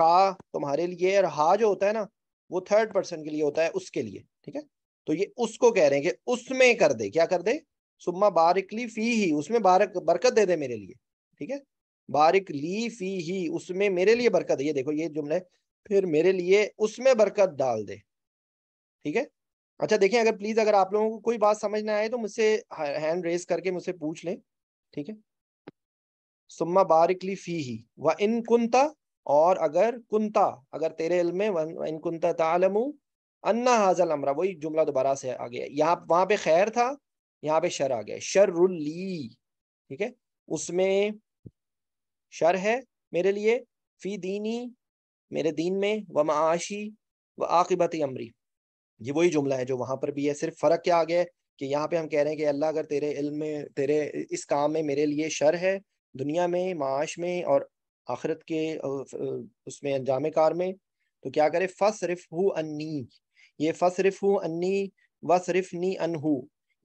का तुम्हारे लिए और हा जो होता है ना वो थर्ड पर्सन के लिए होता है उसके लिए ठीक है तो ये उसको कह रहे हैं कि उसमें कर दे क्या कर दे सुम्मा बारिकली फी ही उसमें बारक बरकत दे दे मेरे लिए ठीक है बारिक ली फी ही उसमें मेरे लिए बरकत है ये देखो ये जुमला फिर मेरे लिए उसमें बरकत डाल दे ठीक है अच्छा देखें अगर प्लीज अगर आप लोगों को कोई बात समझ ना आए तो मुझसे हैंड रेस करके मुझसे पूछ लें ठीक है सुम्मा बारिकली फी ही व इन कुंता और अगर कुंता अगर तेरे इल में इन कुंता तालमू अन्ना हाजल अमरा वही जुमला दोबारा से आ गया यहाँ वहां पे खैर था यहाँ पे शर आ गया शर शर्रुल्ली ठीक है उसमें शर है मेरे लिए फी दीनी मेरे दीन में व माशी व आक़िबती अमरी ये वही जुमला है जो वहां पर भी है सिर्फ फर्क क्या आ गया कि यहाँ पे हम कह रहे हैं कि अल्लाह अगर तेरे इल्म में तेरे इस काम में मेरे लिए शर है दुनिया में माश में और आखिरत के उसमें अंजाम कार में तो क्या करे फसरफ हु अन्नी ये फसरफ हु अन्नी वसरफ नी अनहू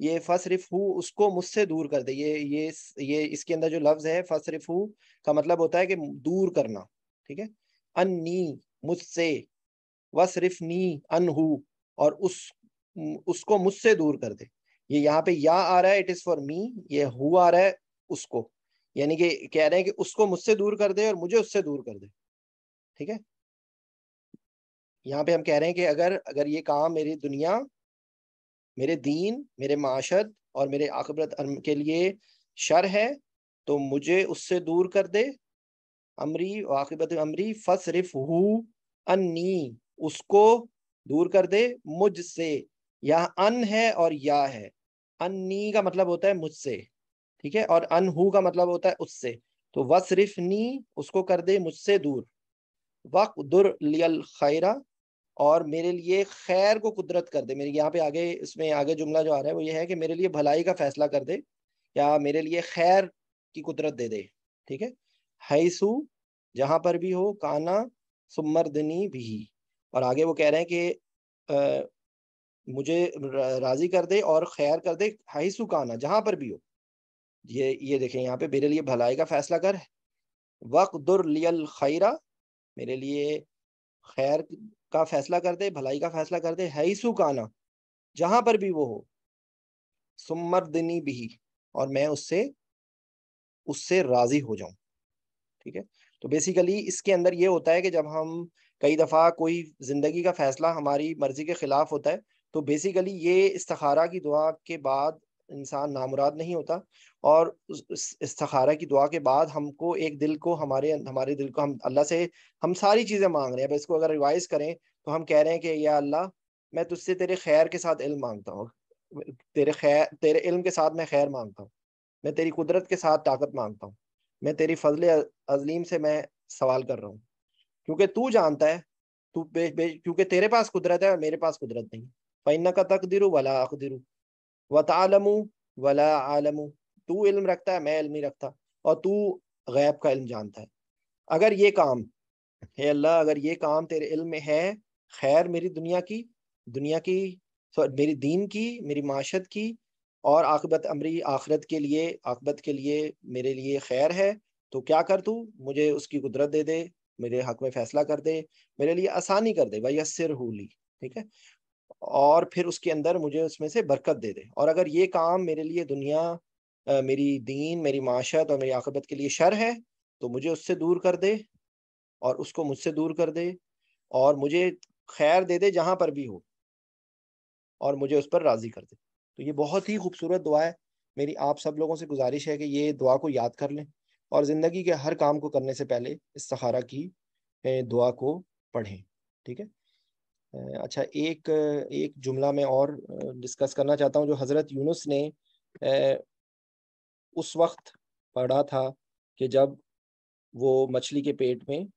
ये फसरफ हु उसको मुझसे दूर कर दे ये ये ये इसके अंदर जो लफ्ज़ है फसरफ हु का मतलब होता है कि दूर करना ठीक है अन्नी मुझसे वसरफ नी अनहू और उस उसको मुझसे दूर कर दे ये यहाँ पे या आ रहा है इट इज फॉर मी ये हु आ रहा है उसको यानी कि कह रहे हैं कि उसको मुझसे दूर कर दे और मुझे उससे दूर कर दे ठीक है यहाँ पे हम कह रहे हैं कि अगर अगर ये काम मेरी दुनिया मेरे दीन मेरे माशद और मेरे आकबरत के लिए शर है तो मुझे उससे दूर कर दे अमरी वाकबत अमरी फसरिफ हु अन्नी उसको दूर कर दे मुझसे यह अन है और या है अन्नी का मतलब होता है मुझसे ठीक है और अनहू का मतलब होता है उससे तो वसरिफ नी उसको कर दे मुझसे दूर वक दुर लियल खैरा और मेरे लिए खैर को कुदरत कर दे मेरे यहाँ पे आगे इसमें आगे जुमला जो आ रहा है वो ये है कि मेरे लिए भलाई का फैसला कर दे या मेरे लिए खैर की कुदरत दे दे ठीक है हैसु जहां पर भी हो काना सुमर्दनी भी और आगे वो कह रहे हैं कि मुझे राज़ी कर दे और खैर कर दे हाई सुखाना पर भी हो ये ये देखें यहाँ पे मेरे लिए भलाई का फैसला कर लियल खैरा मेरे लिए खैर का फैसला कर दे भलाई का फैसला कर दे है सुखाना जहां पर भी वो हो सुमरदनी भी और मैं उससे उससे राज़ी हो जाऊं ठीक है तो बेसिकली इसके अंदर ये होता है कि जब हम कई दफ़ा कोई ज़िंदगी का फ़ैसला हमारी मर्ज़ी के ख़िलाफ़ होता है तो बेसिकली ये इस्तखारा की दुआ के बाद इंसान नामुराद नहीं होता और उस इस्तखारा की दुआ के बाद हमको एक दिल को हमारे हमारे दिल को हम अल्लाह से हम सारी चीज़ें मांग रहे हैं अब इसको अगर रिवाइज़ करें तो हम कह रहे हैं कि या अल्लाह मैं तुझसे तेरे खैर के साथ इल्म मांगता हूँ तेरे खैर तेरे इल्म के साथ मैं खैर मांगता हूँ मैं तेरी कुदरत के साथ ताकत मांगता हूँ मैं तेरी फजल अजलीम से मैं सवाल कर रहा हूँ क्योंकि तू जानता है तू क्योंकि तेरे पास कुदरत है और मेरे पास कुदरत नहीं फ़ैन का तकदिर वला अकदिर वतालमू वला आलम तू इल्म रखता है मैं इल्म नहीं रखता और तू गैब का इल्म जानता है अगर ये काम है अल्लाह अगर ये काम तेरे इल्म में है खैर मेरी दुनिया की दुनिया की मेरी दीन की मेरी माशत की और आकबत अमरी आखरत के लिए आकबत के लिए मेरे लिए खैर है तो क्या कर तू मुझे उसकी कुदरत दे दे मेरे हक में फैसला कर दे मेरे लिए आसानी कर दे भाई सिर होली ठीक है और फिर उसके अंदर मुझे उसमें से बरकत दे दे और अगर ये काम मेरे लिए दुनिया मेरी दीन मेरी माशत और मेरी आकबत के लिए शर है तो मुझे उससे दूर कर दे और उसको मुझसे दूर कर दे और मुझे खैर दे दे जहाँ पर भी हो और मुझे उस पर राज़ी कर दे तो ये बहुत ही खूबसूरत दुआ है मेरी आप सब लोगों से गुजारिश है कि ये दुआ को याद कर लें और ज़िंदगी के हर काम को करने से पहले इस सहारा की दुआ को पढ़ें ठीक है अच्छा एक एक जुमला में और डिस्कस करना चाहता हूँ जो हज़रत यूनुस ने उस वक्त पढ़ा था कि जब वो मछली के पेट में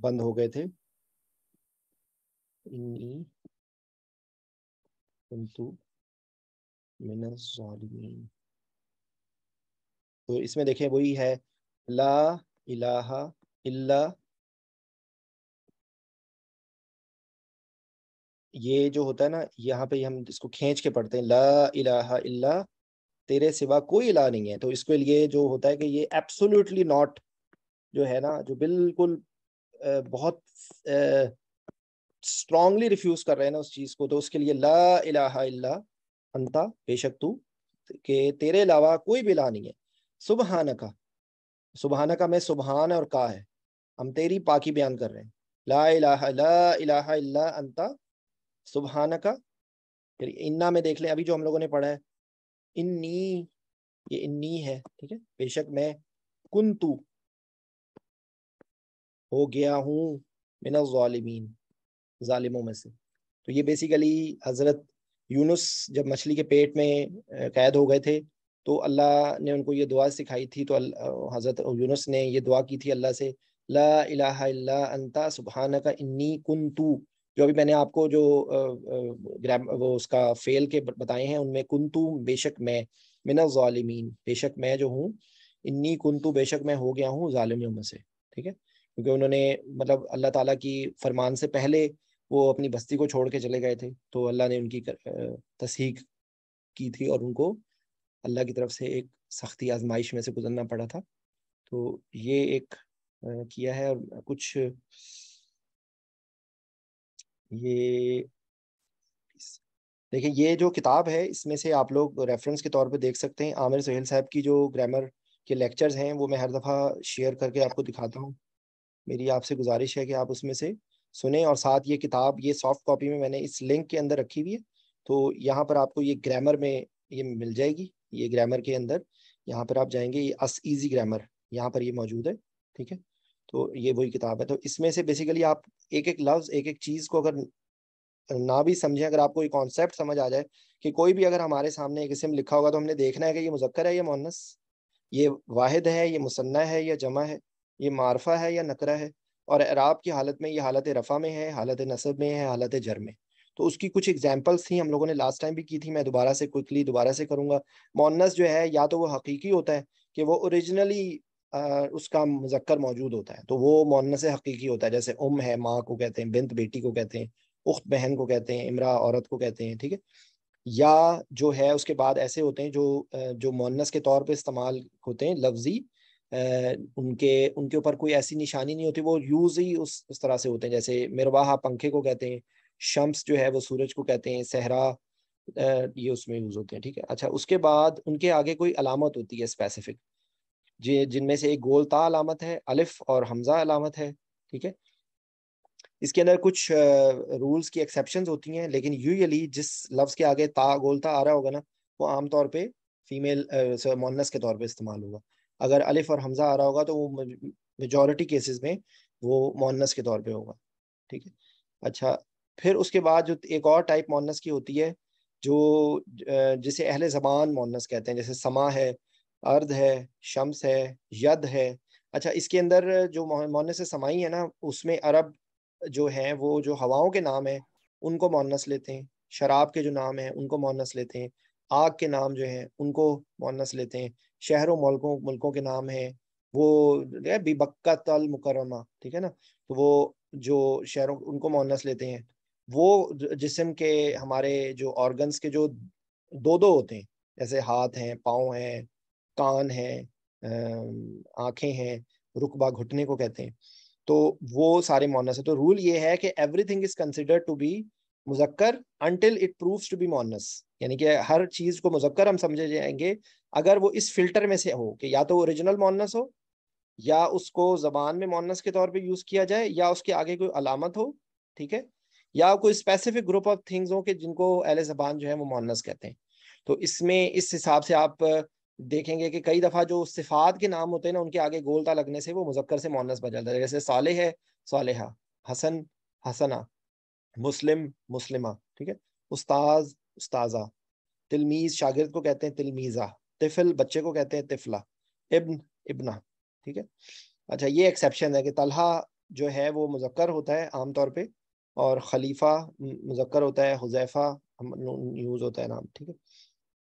बंद हो गए थे किंतु तो इसमें देखें वही है ला इलाहा इल्ला ये जो होता है ना यहाँ पे हम इसको खींच के पढ़ते हैं ला इलाहा इल्ला तेरे सिवा कोई इला नहीं है तो इसके लिए जो होता है कि ये एब्सोल्युटली नॉट जो है ना जो बिल्कुल बहुत स्ट्रांगली रिफ्यूज कर रहे हैं ना उस चीज को तो उसके लिए ला इलाहा अंता बेशक तू के तेरे अलावा कोई भी ला नहीं है सुबहान का सुबहान का मैं सुबहान और का है हम तेरी पाकी बयान कर रहे हैं ला इला ला इलाहा अंता सुबहान का फिर इन्ना में देख लें अभी जो हम लोगों ने पढ़ा है इन्नी ये इन्नी है ठीक है बेशक मैं कुंतु हो गया हूँ मिना जालिमों में से तो ये बेसिकली हज़रत यूनुस जब मछली के पेट में कैद हो गए थे तो अल्लाह ने उनको ये दुआ सिखाई थी तो हज़रत यूनुस ने ये दुआ की थी अल्लाह से ला इल्ला अंता सुबहाना का इन्नी कन तू जो अभी मैंने आपको जो ग्राम वो उसका फेल के बताए हैं उनमें कुंतु बेशक मैं मिना ालिमीन बेशक मैं जो हूँ इन्नी कुंतु बेशक मैं हो गया हूँ ालिमियों में से ठीक है क्योंकि उन्होंने मतलब अल्लाह ताला की फरमान से पहले वो अपनी बस्ती को छोड़ के चले गए थे तो अल्लाह ने उनकी तस्हीक की थी और उनको अल्लाह की तरफ से एक सख्ती आजमाइश में से गुजरना पड़ा था तो ये एक किया है और कुछ ये देखिए ये जो किताब है इसमें से आप लोग रेफरेंस के तौर पे देख सकते हैं आमिर सोहेल साहब की जो ग्रामर के लेक्चर्स हैं वो मैं हर दफ़ा शेयर करके आपको दिखाता हूँ मेरी आपसे गुजारिश है कि आप उसमें से सुने और साथ ये किताब ये सॉफ्ट कॉपी में मैंने इस लिंक के अंदर रखी हुई है तो यहाँ पर आपको ये ग्रामर में ये मिल जाएगी ये ग्रामर के अंदर यहाँ पर आप जाएंगे ये अस ईजी ग्रामर यहाँ पर ये मौजूद है ठीक है तो ये वही किताब है तो इसमें से बेसिकली आप एक एक लफ्ज़ एक एक चीज़ को अगर ना भी समझें अगर आपको ये कॉन्सेप्ट समझ आ जाए कि कोई भी अगर हमारे सामने एक इसम लिखा होगा तो हमने देखना है कि ये मुजक्कर है या मोहनस ये वाहिद है ये मुसन्ना है या जमा है ये मारफा है या नकरा है और अराब की हालत में ये हालत रफ़ा में है हालत नसब में है हालत जर में तो उसकी कुछ एग्जाम्पल्स थी हम लोगों ने लास्ट टाइम भी की थी मैं दोबारा से क्विकली दोबारा से करूँगा मोनस जो है या तो वो हकीकी होता है कि वो ओरिजिनली उसका मुजक्कर मौजूद होता है तो वो मोनस हकीकी होता है जैसे उम है माँ को कहते हैं बिंत बेटी को कहते हैं उख्त बहन को कहते हैं इमरा औरत को कहते हैं ठीक है या जो है उसके बाद ऐसे होते हैं जो जो मोनस के तौर पर इस्तेमाल होते हैं लफ्जी उनके उनके ऊपर कोई ऐसी निशानी नहीं होती वो यूज़ ही उस उस तरह से होते हैं जैसे मिरवाह पंखे को कहते हैं शम्स जो है वो सूरज को कहते हैं सहरा ये उसमें यूज़ होते हैं ठीक है अच्छा उसके बाद उनके आगे कोई अलामत होती है स्पेसिफिक जी जिनमें से एक गोलता अलामत है अलिफ और हमज़ा अलामत है ठीक है इसके अंदर कुछ रूल्स की एक्सेप्शन होती हैं लेकिन यूजली जिस लफ्ज़ के आगे ता गोलता आ रहा होगा ना वो आमतौर पर फीमेल मोनस के तौर पर इस्तेमाल होगा अगर अलिफ और हमज़ा आ रहा होगा तो वो मेजोरिटी केसेस में वो मोनस के तौर पे होगा ठीक है अच्छा फिर उसके बाद जो एक और टाइप मोनस की होती है जो जिसे अहल ज़बान मोनस कहते हैं जैसे समा है अर्ध है शम्स है यद है अच्छा इसके अंदर जो मोनस समाई है ना उसमें अरब जो हैं वो जो हवाओं के नाम हैं उनको मोनस लेते हैं शराब के जो नाम हैं उनको मोनस लेते हैं आग के नाम जो हैं उनको मोनस लेते हैं शहरों मुल्कों मुल्कों के नाम हैं वो बिबक्का तल मुकरमा ठीक है ना तो वो जो शहरों उनको मोनस लेते हैं वो जिसम के हमारे जो ऑर्गन्स के जो दो दो होते हैं जैसे हाथ हैं पाँव हैं कान हैं आँखें हैं रुकबा घुटने को कहते हैं तो वो सारे मोनस है तो रूल ये है कि everything is considered to be मुजक्कर until it proves to be मोनस यानी कि हर चीज़ को मुजक्कर हम समझे जाएंगे अगर वो इस फिल्टर में से हो कि या तो ओरिजिनल मोनस हो या उसको ज़बान में मोनस के तौर पे यूज़ किया जाए या उसके आगे कोई अलामत हो ठीक है या कोई स्पेसिफिक ग्रुप ऑफ थिंग्स हो कि जिनको एल जबान जो है वो मोनस कहते हैं तो इसमें इस हिसाब से आप देखेंगे कि कई दफ़ा जो सिफात के नाम होते हैं ना उनके आगे गोलता लगने से वो मुजक्कर से मोनस बदलता है जैसे साले है सालेहा हसन हसना मुस्लिम मुस्लिमा ठीक है उस्ताज उस्ताजा तिलमीज शागिर्द को कहते हैं तिलमीज़ा तिफिल बच्चे को कहते हैं तिफला इब्न इब्ना ठीक है अच्छा ये एक्सेप्शन है कि तलहा जो है वो मुजक्र होता है आमतौर पर और खलीफा मुजक्र होता है हुजैफा यूज़ होता है नाम ठीक है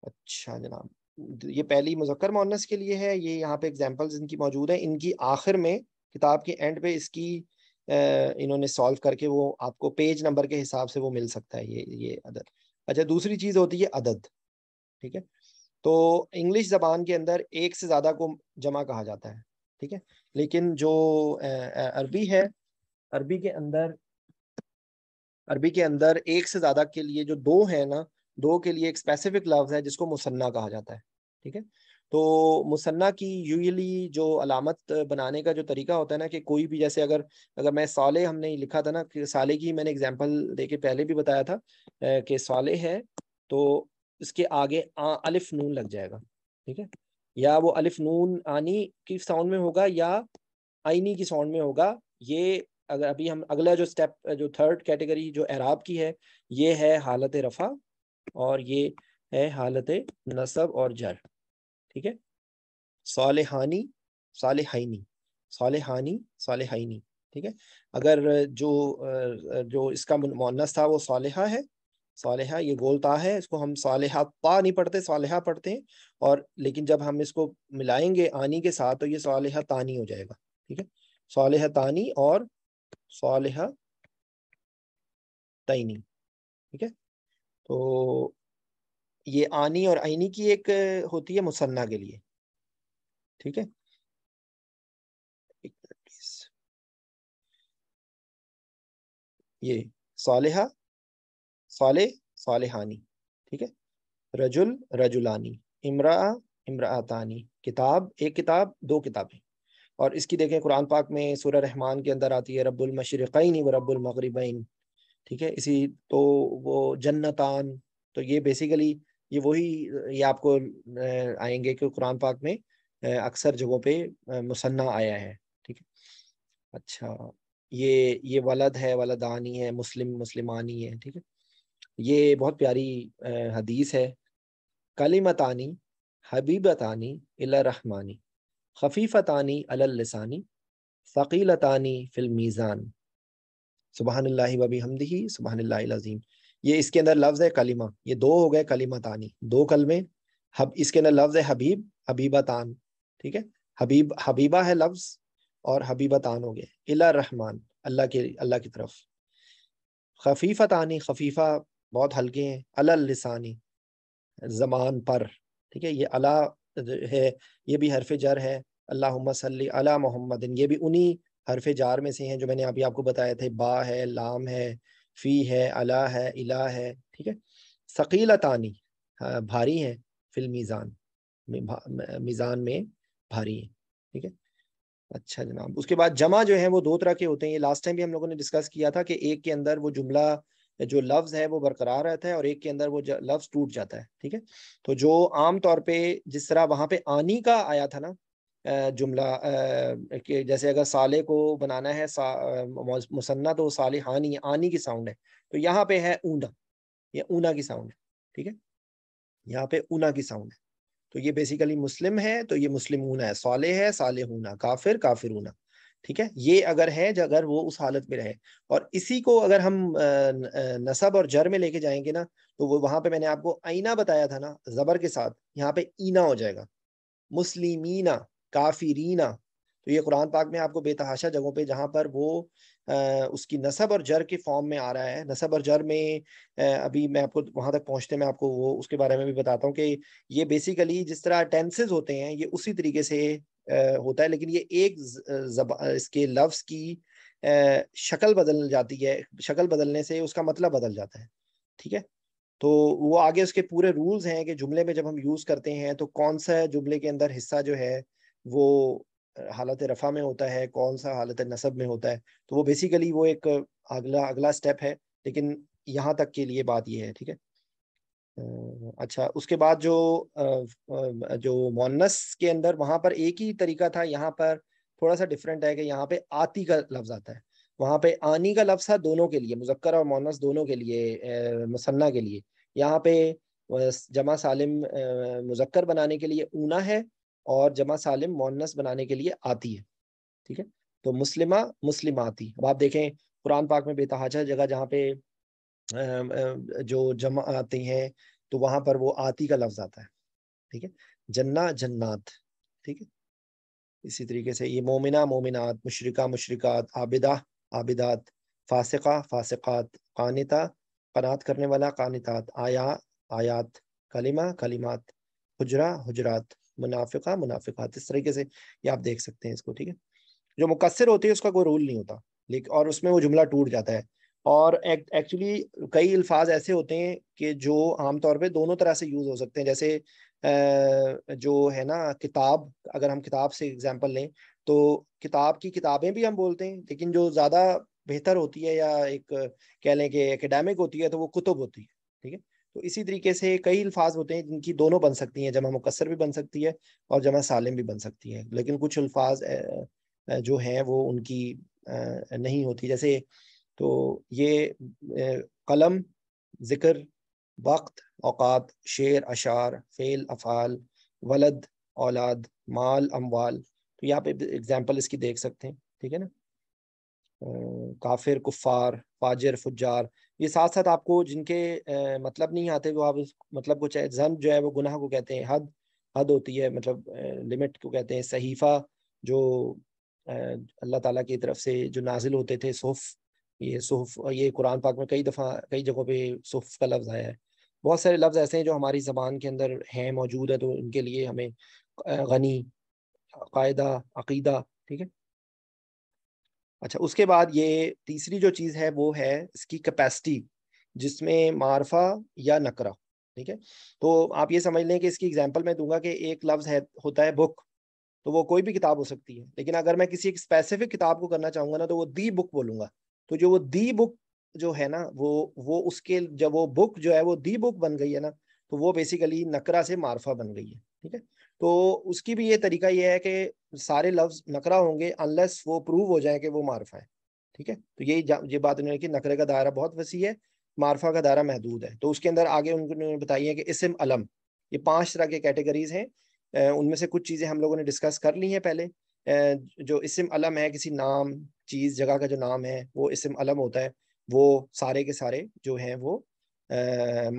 अच्छा जनाब ये पहली मुजक्कर मोनस के लिए है ये यहाँ पे एग्जाम्पल्स इनकी मौजूद है इनकी आखिर में किताब के एंड पे इसकी इन्होंने सॉल्व करके वो आपको पेज नंबर के हिसाब से वो मिल सकता है ये ये अदद अच्छा दूसरी चीज़ होती है अदद ठीक है तो इंग्लिश ज़बान के अंदर एक से ज़्यादा को जमा कहा जाता है ठीक है लेकिन जो अरबी है अरबी के अंदर अरबी के अंदर एक से ज़्यादा के लिए जो दो है ना दो के लिए एक स्पेसिफिक लफ्ज़ है जिसको मुसन्ना कहा जाता है ठीक है तो मुसन्ना की यूजली जो अलामत बनाने का जो तरीका होता है ना कि कोई भी जैसे अगर अगर मैं साले हमने लिखा था ना कि साले की मैंने एग्जाम्पल दे के पहले भी बताया था कि साले है तो इसके आगे आ, अलिफ नून लग जाएगा ठीक है या वो अलिफ नून आनी की साउंड में होगा या आइनी की साउंड में होगा ये अगर अभी हम अगला जो स्टेप जो थर्ड कैटेगरी जो एराब की है ये है हालत रफ़ा और ये है हालत नसब और जर ठीक है सालेहानी सालेहाइनी सालेहानी सालेहाइनी ठीक है अगर जो जो इसका मोनस था वो सालेहा है सालेहा ये गोलता है इसको हम सालेहा पा नहीं पढ़ते सालेहा पढ़ते हैं और लेकिन जब हम इसको मिलाएंगे आनी के साथ तो ये सालेहा तानी हो जाएगा ठीक है सालेहा तानी और सालेहा तैनी ठीक है तो ये आनी और आइनी की एक होती है मुसन्ना के लिए ठीक है ये सालेहा साले सालेहानी ठीक है रजुल रजुलानी इमरा इमरातानी किताब एक किताब दो किताबें और इसकी देखें कुरान पाक में सूर्य रहमान के अंदर आती है रब्बुल मशरक़ैन व रब्बुल मगरिबैन ठीक है इसी तो वो जन्नतान तो ये बेसिकली ये वही ये आपको आएंगे कि कुरान पाक में अक्सर जगहों पे मुसन्ना आया है ठीक है अच्छा ये ये वलद है वलदानी है मुस्लिम मुस्लिमानी है ठीक है ये बहुत प्यारी हदीस है कलिमतानी हबीबतानी रहमानी खफीफतानी अलसानी फ़कीलतानी फ़िल मीज़ान सुबहानल्ला वबी हमदही सुबहानल्लाजीम ये इसके अंदर लफ्ज है कलिमा ये दो हो गए कलिमा तानी दो कलमे हब इसके अंदर लफ्ज है हबीब हबीबा तान ठीक है हबीब हबीबा है लफ्ज और हबीबा तान हो गए इला रहमान अल्लाह के अल्लाह की तरफ खफीफा तानी खफीफा बहुत हल्के हैं अला लिसानी जमान पर ठीक है ये अला है ये भी हरफ जर है अल्लाह सली अला मोहम्मद ये भी उन्हीं हरफ जार में से हैं जो मैंने अभी आपको बताया थे बा है लाम है फ़ी है अला है इला है ठीक है तानी हाँ, भारी है फिल मीज़ान मीज़ान में भारी है ठीक है अच्छा जनाब उसके बाद जमा जो है वो दो तरह के होते हैं ये लास्ट टाइम भी हम लोगों ने डिस्कस किया था कि एक के अंदर वो जुमला जो लफ्ज़ है वो बरकरार रहता है और एक के अंदर वो लफ्ज़ टूट जाता है ठीक है तो जो आम तौर पे जिस तरह वहाँ पे आनी का आया था ना जुमला जैसे अगर साले को बनाना है सा, मुसन्ना तो साले हानी आनी की साउंड है तो यहाँ पे है ऊना ये ऊना की साउंड है ठीक है यहाँ पे ऊना की साउंड है तो ये बेसिकली मुस्लिम है तो ये मुस्लिम ऊना है साले है साले ऊना काफिर काफिर ऊना ठीक है ये अगर है अगर वो उस हालत में रहे और इसी को अगर हम नसब और जर में लेके जाएंगे ना तो वो वहां पे मैंने आपको आईना बताया था ना जबर के साथ यहाँ पे ईना हो जाएगा मुस्लिमीना काफिरीना तो ये कुरान पाक में आपको बेतहाशा जगहों पे जहाँ पर वो आ, उसकी नसब और जर के फॉर्म में आ रहा है नसब और जर में आ, अभी मैं आपको वहाँ तक पहुँचते मैं आपको वो उसके बारे में भी बताता हूँ कि ये बेसिकली जिस तरह टेंसेज होते हैं ये उसी तरीके से आ, होता है लेकिन ये एक इसके लफ्ज़ की शक्ल बदल जाती है शक्ल बदलने से उसका मतलब बदल जाता है ठीक है तो वो आगे उसके पूरे रूल्स हैं कि जुमले में जब हम यूज़ करते हैं तो कौन सा जुमले के अंदर हिस्सा जो है वो हालत रफ़ा में होता है कौन सा हालत नसब में होता है तो वो बेसिकली वो एक अगला अगला स्टेप है लेकिन यहाँ तक के लिए बात ये है ठीक है अच्छा उसके बाद जो जो मोनस के अंदर वहाँ पर एक ही तरीका था यहाँ पर थोड़ा सा डिफरेंट है कि यहाँ पे आती का लफ्ज़ आता है वहाँ पे आनी का लफ्ज़ है दोनों के लिए मुजक्कर और मोनस दोनों के लिए मुसन्ना के लिए यहाँ पे जमा सालिम मुजक्कर बनाने के लिए ऊना है और जमा सालिम मोनस बनाने के लिए आती है ठीक है तो मुस्लिमा आती अब आप देखें कुरान पाक में बेतहाजा जगह जहाँ पे जो जमा आती हैं तो वहां पर वो आती का लफ्ज़ आता है ठीक है जन्ना जन्नात ठीक है इसी तरीके से ये मोमिना मोमिनात मुशरका मुशरक़ात आबिदा आबिदात फासिका फासिकात कानिता कनात करने वाला कानतात आया आयात कलिमा कलिमात हजरा हजरात मुनाफिका हाँ, मुनाफिकात हाँ। इस तरीके से ये आप देख सकते हैं इसको ठीक है जो मुकसर होती है उसका कोई रूल नहीं होता लेकिन और उसमें वो जुमला टूट जाता है और एक्चुअली कई अल्फाज ऐसे होते हैं कि जो आमतौर पर दोनों तरह से यूज़ हो सकते हैं जैसे जो है ना किताब अगर हम किताब से एग्जाम्पल लें तो किताब की किताबें भी हम बोलते हैं लेकिन जो ज़्यादा बेहतर होती है या एक कह लें कि एकेडमिक होती है तो वो कुतुब होती है ठीक है तो इसी तरीके से कई अल्फाज होते हैं जिनकी दोनों बन सकती हैं जमा मुकसर भी बन सकती है और जमा सालिम भी बन सकती है लेकिन कुछ अल्फाज जो हैं वो उनकी नहीं होती जैसे तो ये कलम ज़िक्र वक्त औकात शेर अशार फ़ेल अफ़ाल वलद औलाद माल अमवाल तो यहाँ पे एग्जांपल इसकी देख सकते हैं ठीक है ना काफिर कुफार फाजर फुजार ये साथ साथ आपको जिनके आ, मतलब नहीं आते वो आप मतलब को चाहे जन जो है वो गुनाह को कहते हैं हद हद होती है मतलब लिमिट को कहते हैं सहीफा जो अल्लाह ताला की तरफ से जो नाजिल होते थे सोफ ये सोफ ये कुरान पाक में कई दफ़ा कई जगहों पे सोफ का लफ्ज़ आया है बहुत सारे लफ्ज़ ऐसे हैं जो हमारी ज़बान के अंदर हैं मौजूद है तो उनके लिए हमें गनी कायदा अकीदा ठीक है अच्छा उसके बाद ये तीसरी जो चीज़ है वो है इसकी कैपेसिटी जिसमें मारफा या नकरा ठीक है तो आप ये समझ लें कि इसकी एग्जांपल मैं दूंगा कि एक लफ्ज़ है होता है बुक तो वो कोई भी किताब हो सकती है लेकिन अगर मैं किसी एक स्पेसिफिक किताब को करना चाहूँगा ना तो वो दी बुक बोलूँगा तो जो वो दी बुक जो है ना वो वो उसके जब वो बुक जो है वो दी बुक बन गई है ना तो वो बेसिकली नकरा से मारफा बन गई है ठीक है तो उसकी भी ये तरीका ये है कि सारे लफ्ज नकरा होंगे अनलेस वो प्रूव हो जाए कि वो मारफा है ठीक है तो यही ये बात उन्होंने की नकरे का दायरा बहुत वसी है मारफा का दायरा महदूद है तो उसके अंदर आगे उन्होंने बताई है कि इसम अलम ये पांच तरह के कैटेगरीज हैं उनमें से कुछ चीज़ें हम लोगों ने डिस्कस कर ली हैं पहले जो इसम अलम है किसी नाम चीज़ जगह का जो नाम है वो इसम अलम होता है वो सारे के सारे जो हैं वो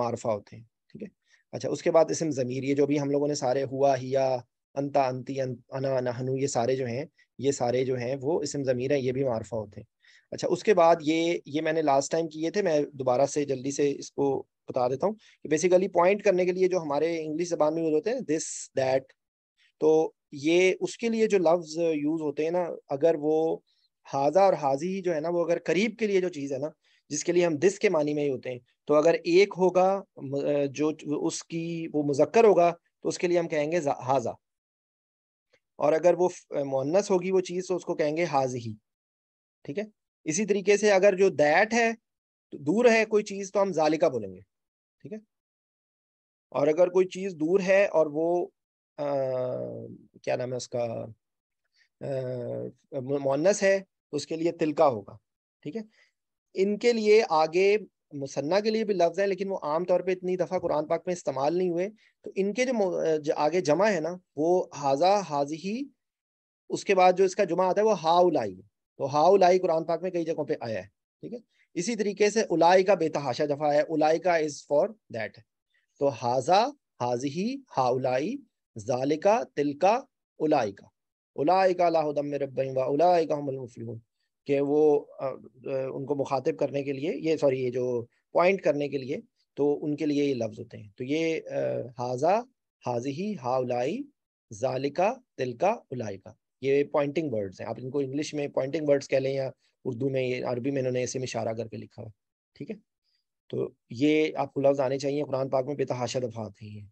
मारफा होते हैं ठीक है अच्छा उसके बाद इसम ज़मीर ये जो भी हम लोगों ने सारे हुआ हिया अंता अंती अं, अना नहनु ये सारे जो हैं ये सारे जो हैं वो इसम ज़मीर हैं ये भी मारफा होते हैं अच्छा उसके बाद ये ये मैंने लास्ट टाइम किए थे मैं दोबारा से जल्दी से इसको बता देता हूँ कि बेसिकली पॉइंट करने के लिए जो हमारे इंग्लिश जबान में यूज होते हैं दिस दैट तो ये उसके लिए जो लफ्ज़ यूज़ होते हैं ना अगर वो हाजा और हाजी जो है ना वो अगर करीब के लिए जो चीज़ है ना जिसके लिए हम दिस के मानी में ही होते हैं तो अगर एक होगा जो उसकी वो मुजक्कर होगा तो उसके लिए हम कहेंगे हाजा और अगर वो मोहनस होगी वो चीज़ तो उसको कहेंगे हाज ही ठीक है इसी तरीके से अगर जो दैट है तो दूर है कोई चीज़ तो हम जालिका बोलेंगे ठीक है और अगर कोई चीज़ दूर है और वो आ, क्या नाम है उसका मोहनस है तो उसके लिए तिलका होगा ठीक है इनके लिए आगे मुसन्ना के लिए भी लफ्ज़ है लेकिन वो आम तौर पे इतनी दफ़ा कुरान पाक में इस्तेमाल नहीं हुए तो इनके जो, आगे जमा है ना वो हाजा हाजही उसके बाद जो इसका जुमा आता है वो हा उलाई तो हा उलाई कुरान पाक में कई जगहों पे आया है ठीक है इसी तरीके से उलाई का बेतहाशा जफा है उलाई का इज़ फॉर दैट तो हाजा हाजही हा उलाई जालिका तिलका उलाई का उलाई का लाहौदम रबाई उलाई का कि वो उनको मुखातिब करने के लिए ये सॉरी ये जो पॉइंट करने के लिए तो उनके लिए ये लफ्ज़ होते हैं तो ये हाजा हाजी हाउलाई जालिका तिलका उलाइका ये पॉइंटिंग वर्ड्स हैं आप इनको इंग्लिश में पॉइंटिंग वर्ड्स कह लें या उर्दू में ये अरबी में इन्होंने में इशारा करके लिखा हुआ ठीक है तो ये आपको लफ्ज़ आने चाहिए कुरान पाक में बेतहाशा दफात ही है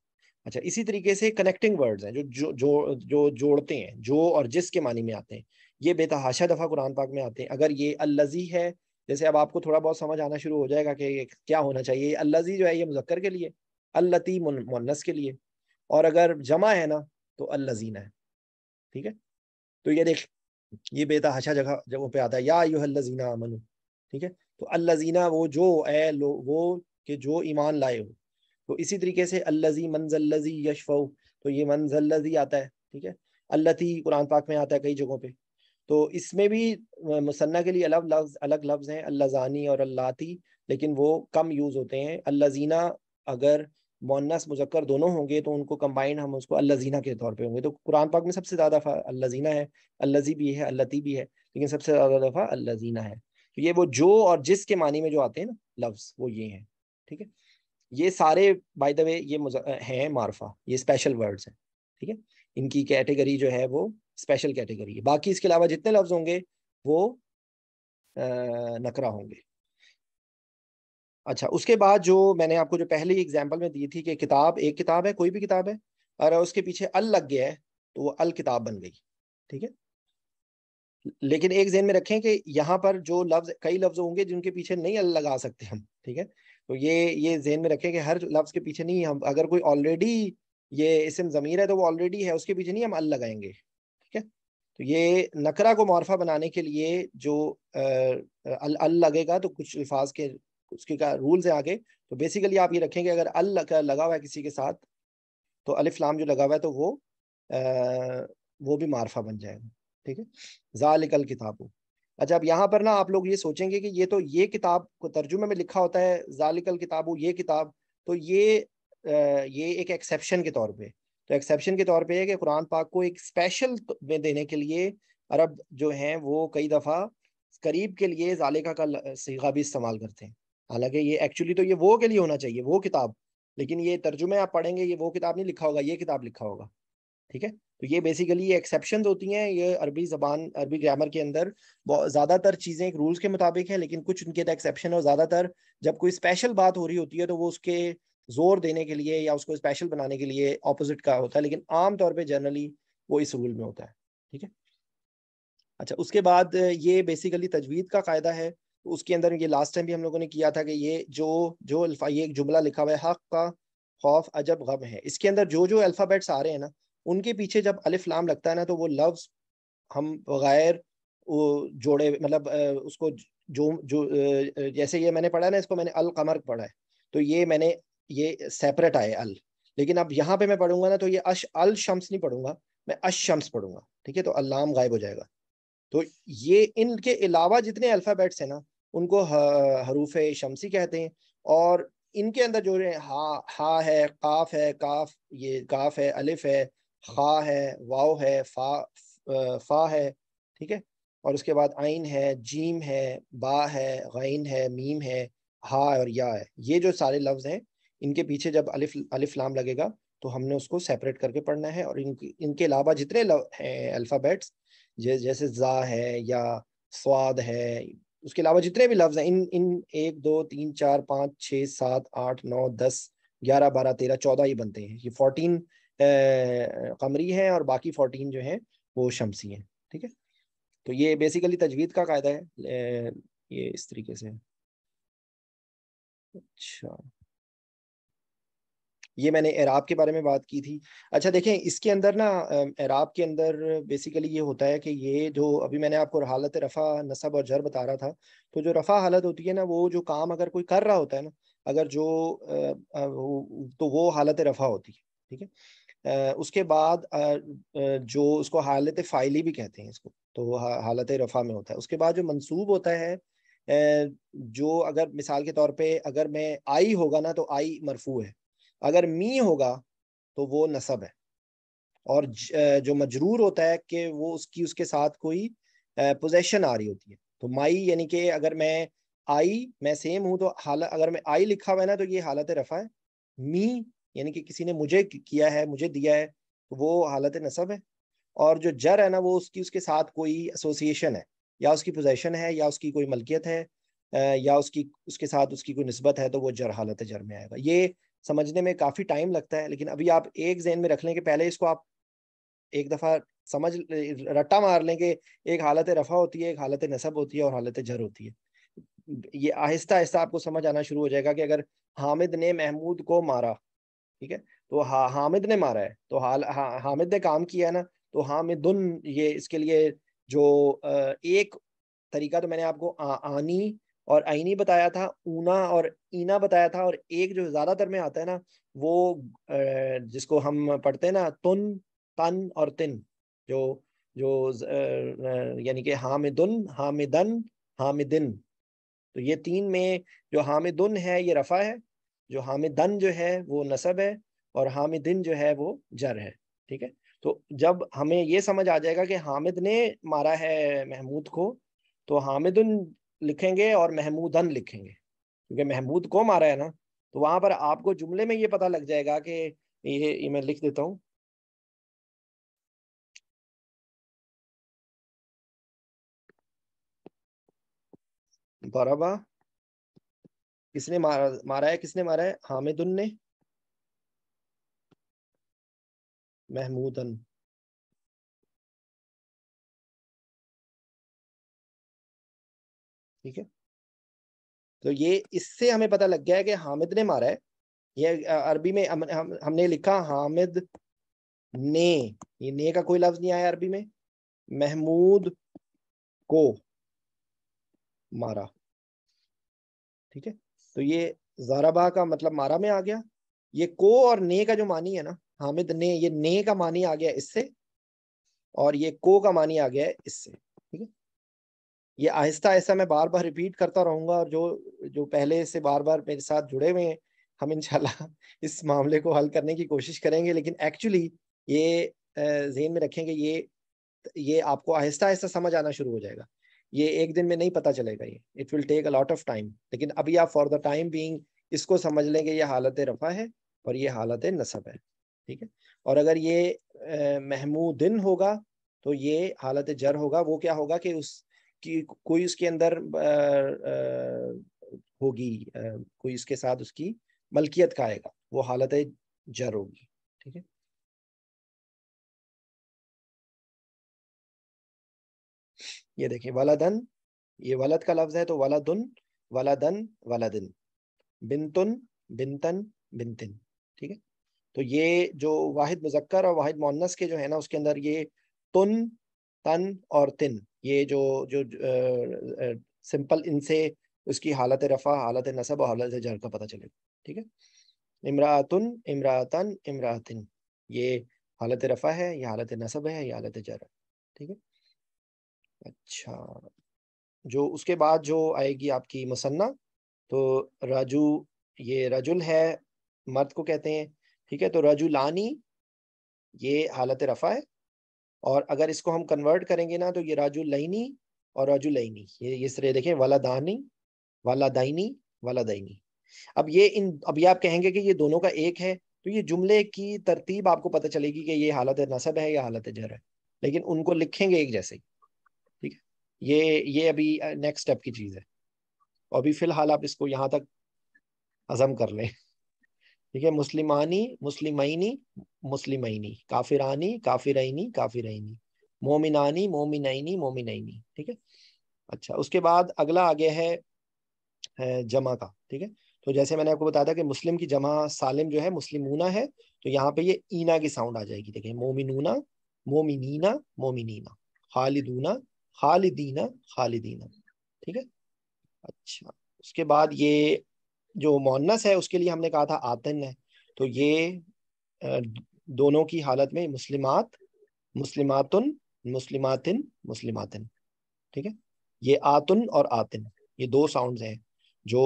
अच्छा इसी तरीके से कनेक्टिंग वर्ड्स हैं जो जो जो, जो जोड़ते हैं जो और जिस के मानी में आते हैं ये बेतहाशा दफ़ा कुरान पाक में आते हैं अगर ये अल्लाजी है जैसे अब आपको थोड़ा बहुत समझ आना शुरू हो जाएगा कि क्या होना चाहिए अल्लाजी जो है ये मुजक्कर के लिए अल्लती मुन्नस के लिए और अगर जमा है ना तो अल्लाजीना है ठीक है तो ये देख ये बेतहाशा जगह जगहों पर आता है या यू अल्लाजीना अमन ठीक है तो अल्लाजीना वो जो है वो कि जो ईमान लाए हो तो इसी तरीके से अल्लाजी मंजल्लजी यशफ़ तो ये मंजल्लजी आता है ठीक है अल्लती कुरान पाक में आता है कई जगहों पर तो इसमें भी मुसन्ना के लिए अलग लफ्ज अलग लफ्ज़ हैं अल्लाजानी और अल्लाती लेकिन वो कम यूज़ होते हैं अल्लाजीना अगर मोनस मुजक्कर दोनों होंगे तो उनको कम्बाइंड हम उसको अल्लाजीना के तौर पे होंगे तो कुरान पाक में सबसे ज़्यादा अल्लाजीना है अल्लाजी भी है अल्लाती भी है लेकिन सबसे ज़्यादा दफ़ा अल्लाजीना है तो ये वो जो और जिस के मानी में जो आते हैं ना लफ्ज़ वो ये हैं ठीक है ये सारे बाय द वे ये हैं मारफा ये स्पेशल वर्ड्स हैं ठीक है इनकी कैटेगरी जो है वो स्पेशल कैटेगरी है बाकी इसके अलावा जितने लफ्ज होंगे वो नकरा होंगे अच्छा उसके बाद जो मैंने आपको जो पहले ही एग्जाम्पल में दी थी कि किताब एक किताब है कोई भी किताब है और उसके पीछे अल लग गया है तो वो अल किताब बन गई ठीक है लेकिन एक जेन में रखें कि यहाँ पर जो लफ्ज कई लफ्ज होंगे जिनके पीछे नहीं अल लगा सकते हम ठीक है तो ये ये जेन में रखें कि हर लफ्ज के पीछे नहीं हम अगर कोई ऑलरेडी ये इसम ज़मीर है तो वो ऑलरेडी है उसके पीछे नहीं हम अल लगाएंगे तो ये नकरा को मोरफा बनाने के लिए जो अल अल लगेगा तो कुछ अल्फाज के उसके का रूल्स हैं आगे तो बेसिकली आप ये रखेंगे अगर अल लगा, हुआ है किसी के साथ तो अलफलाम जो लगा हुआ है तो वो आ, वो भी मारफा बन जाएगा ठीक है जालिकल किताब अच्छा अब यहाँ पर ना आप लोग ये सोचेंगे कि ये तो ये किताब को तर्जुमे में लिखा होता है जालिकल किताब ये किताब तो ये आ, ये एक एक्सेप्शन के तौर पर तो एक्सेप्शन के तौर पे है कि कुरान पाक को एक स्पेशल में देने के लिए अरब जो हैं वो कई दफ़ा करीब के लिए जालिका का सीखा भी इस्तेमाल करते हैं हालांकि ये एक्चुअली तो ये वो के लिए होना चाहिए वो किताब लेकिन ये तर्जुमे आप पढ़ेंगे ये वो किताब नहीं लिखा होगा ये किताब लिखा होगा ठीक है तो ये बेसिकली ये एक्सेप्शन होती हैं ये अरबी ज़बान अरबी ग्रामर के अंदर ज़्यादातर चीज़ें रूल्स के मुताबिक हैं लेकिन कुछ उनके एक्सेप्शन तो और ज़्यादातर जब कोई स्पेशल बात हो रही होती है तो वो उसके जोर देने के लिए या उसको स्पेशल बनाने के लिए ऑपोजिट का होता है लेकिन आमतौर पर जनरली वो इस रूल में होता है ठीक है अच्छा उसके बाद ये बेसिकली तजवीज़ का कायदा है तो उसके अंदर ये लास्ट टाइम भी हम लोगों ने किया था कि ये जो जो अल्फा ये एक जुमला लिखा हुआ है हक का खौफ अजब गम है इसके अंदर जो जो अल्फ़ाबेट्स आ रहे हैं ना उनके पीछे जब अलिफ लाम लगता है ना तो वो लफ्ज़ हम बगैर जोड़े मतलब उसको जो जो जैसे ये मैंने पढ़ा ना इसको मैंने अल कमर पढ़ा है तो ये मैंने ये सेपरेट आए अल लेकिन अब यहाँ पे मैं पढ़ूंगा ना तो ये अश अल शम्स नहीं पढ़ूंगा मैं अश शम्स पढ़ूंगा ठीक है तो अल्लाम गायब हो जाएगा तो ये इनके अलावा जितने अल्फ़ाबेट्स हैं ना उनको हरूफ शमसी कहते हैं और इनके अंदर जो है हा हा है काफ है काफ ये काफ है अलिफ है खा है वाव है फा फा है ठीक है और उसके बाद आइन है जीम है बा है गैन है मीम है हा और या है ये जो सारे लफ्ज़ हैं इनके पीछे जब अलिफ अलिफ लाम लगेगा तो हमने उसको सेपरेट करके पढ़ना है और इनके इनके अलावा जितने हैं अल्फ़ाबेट्स जै, जैसे ज़ा है या स्वाद है उसके अलावा जितने भी लफ्ज़ हैं इन इन एक दो तीन चार पाँच छः सात आठ नौ दस ग्यारह बारह तेरह चौदह ही बनते हैं ये फोर्टीन कमरी हैं और बाकी फोर्टीन जो हैं वो शमसी हैं ठीक है तो ये बेसिकली तजवीद का कायदा है ये इस तरीके से अच्छा ये मैंने एराब के बारे में बात की थी अच्छा देखें इसके अंदर ना एराब के अंदर बेसिकली ये होता है कि ये जो अभी मैंने आपको हालत रफ़ा नसब और जर बता रहा था तो जो रफ़ा हालत होती है ना वो जो काम अगर कोई कर रहा होता है ना अगर जो तो वो हालत रफ़ा होती है ठीक है उसके बाद जो उसको हालत फ़ाइली भी कहते हैं इसको तो हालत रफ़ा में होता है उसके बाद जो मनसूब होता है जो अगर मिसाल के तौर पे अगर मैं आई होगा ना तो आई मरफू है अगर मी होगा तो वो नसब है और जो मजरूर होता है कि वो उसकी उसके साथ कोई पोजेशन आ रही होती है तो माई यानी कि अगर मैं आई मैं सेम हूँ तो हालत अगर मैं आई लिखा हुआ है ना तो ये हालत रफ़ा है मी यानी कि किसी ने मुझे किया है मुझे दिया है तो वो हालत नसब है और जो जर है ना वो उसकी उसके साथ कोई एसोसिएशन है या उसकी पोजेशन है या उसकी कोई मलकियत है या उसकी उसके साथ उसकी कोई नस्बत है तो वो जर हालत जर में आएगा ये समझने में काफ़ी टाइम लगता है लेकिन अभी आप एक जहन में रख लें कि पहले इसको आप एक दफ़ा समझ रट्टा मार लें कि एक हालत रफ़ा होती है एक हालत नसब होती है और हालत जर होती है ये आहिस्ता आहिस्ता आपको समझ आना शुरू हो जाएगा कि अगर हामिद ने महमूद को मारा ठीक है तो हा, हामिद ने मारा है तो हाल हा, हामिद ने काम किया है ना तो हामिदुन ये इसके लिए जो एक तरीका तो मैंने आपको आ, आनी और आईनी बताया था ऊना और ईना बताया था और एक जो ज्यादातर में आता है ना वो जिसको हम पढ़ते हैं ना तुन तन और तिन जो जो यानी कि हामिदुन हामिदन हामिदिन तो ये तीन में जो हामिदुन है ये रफ़ा है जो हामिदन जो है वो नसब है और हामिदिन जो है वो जर है ठीक है तो जब हमें ये समझ आ जाएगा कि हामिद ने मारा है महमूद को तो हामिदुन लिखेंगे और महमूदन लिखेंगे क्योंकि महमूद को मारा है ना तो वहां पर आपको जुमले में ये पता लग जाएगा कि ये, मैं लिख देता हूं बराबा किसने मारा मारा है किसने मारा है हामिदुन ने महमूदन ठीक है तो ये इससे हमें पता लग गया है कि हामिद ने मारा है ये अरबी में हम, हम, हमने लिखा हामिद ने ये ने का कोई लफ्ज नहीं आया अरबी में महमूद को मारा ठीक है तो ये जाराबा का मतलब मारा में आ गया ये को और ने का जो मानी है ना हामिद ने ये ने का मानी आ गया इससे और ये को का मानी आ गया है इससे ये आहिस्ता आहिस्ता मैं बार बार रिपीट करता रहूंगा और जो जो पहले से बार बार मेरे साथ जुड़े हुए हैं हम इनशाला इस मामले को हल करने की कोशिश करेंगे लेकिन एक्चुअली ये जहन में रखेंगे ये ये आपको आहिस्ता आहिस्ता समझ आना शुरू हो जाएगा ये एक दिन में नहीं पता चलेगा ये it will take a lot of time लेकिन अभी आप फॉर द टाइम बींग इसको समझ लेंगे ये हालत रफा है और ये हालत नसब है ठीक है और अगर ये महमूदिन होगा तो ये हालत जर होगा वो क्या होगा कि उस उसकी कोई उसके अंदर होगी कोई उसके साथ उसकी मलकियत का आएगा वो हालत जर होगी ठीक है ये देखिए दन ये वलद का लफ्ज़ है तो दन वाला दिन बिनतुन बिनतन बिनतिन ठीक है तो ये जो वाहिद मुजक्कर और वाहिद मोहनस के जो है ना उसके अंदर ये तुन तन और तिन ये जो जो सिंपल इनसे उसकी हालत रफ़ा हालत नसब और हालत जर का पता चलेगा ठीक है इमरातन इमरातन इमरातिन ये हालत रफ़ा है ये हालत नसब है ये हालत जर है ठीक है अच्छा जो उसके बाद जो आएगी आपकी मुसन्ना तो राजू ये रजुल है मर्द को कहते हैं ठीक है तो रजुलानी ये हालत रफ़ा है और अगर इसको हम कन्वर्ट करेंगे ना तो ये राजू लाइनी और राजू लाइनी ये इस तरह देखें वाला दानी वाला दाइनी वाला दाइनी अब ये इन अब ये आप कहेंगे कि ये दोनों का एक है तो ये जुमले की तरतीब आपको पता चलेगी कि ये हालत नसब है या हालत जर है लेकिन उनको लिखेंगे एक जैसे ही ठीक है ये ये अभी नेक्स्ट स्टेप की चीज़ है अभी फ़िलहाल आप इसको यहाँ तक हजम कर लें ठीक है मुस्लिमानी मुस्लिमी मुस्लिमी काफिरानी काफिरैनी काफिरैनी मोमिनानी मोमिनैनी मोमिनैनी ठीक है अच्छा उसके बाद अगला आगे है जमा का ठीक है तो जैसे मैंने आपको बताया था कि मुस्लिम की जमा सालिम जो है मुस्लिमूना है तो यहाँ पे ये ईना की साउंड आ जाएगी देखिए मोमिनूना मोमिनीना मोमिनीना खालिदूना खालिदीना खालिदीना ठीक है अच्छा उसके बाद ये जो मोहनस है उसके लिए हमने कहा था आतन है तो ये दोनों की हालत में मुस्लिमात मुस्लिमातुन मुस्लिमातिन मुस्लिमातिन ठीक है ये आतुन और आतिन ये दो साउंड हैं जो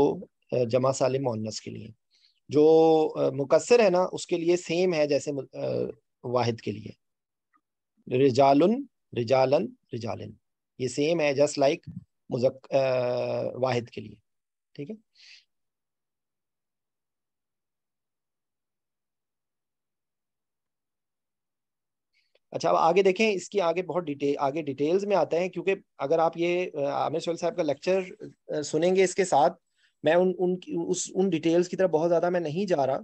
जमा सालिम मोहनस के लिए जो मुकसर है ना उसके लिए सेम है जैसे वाहिद के लिए रिजालन रिजालन रिजालन ये सेम है जस्ट लाइक मुजक वाहिद के लिए ठीक है अच्छा अब आगे देखें इसकी आगे बहुत डिटे आगे डिटेल्स में आते हैं क्योंकि अगर आप ये आमिर सोल साहब का लेक्चर सुनेंगे इसके साथ मैं उन उन उस उन डिटेल्स की तरफ बहुत ज़्यादा मैं नहीं जा रहा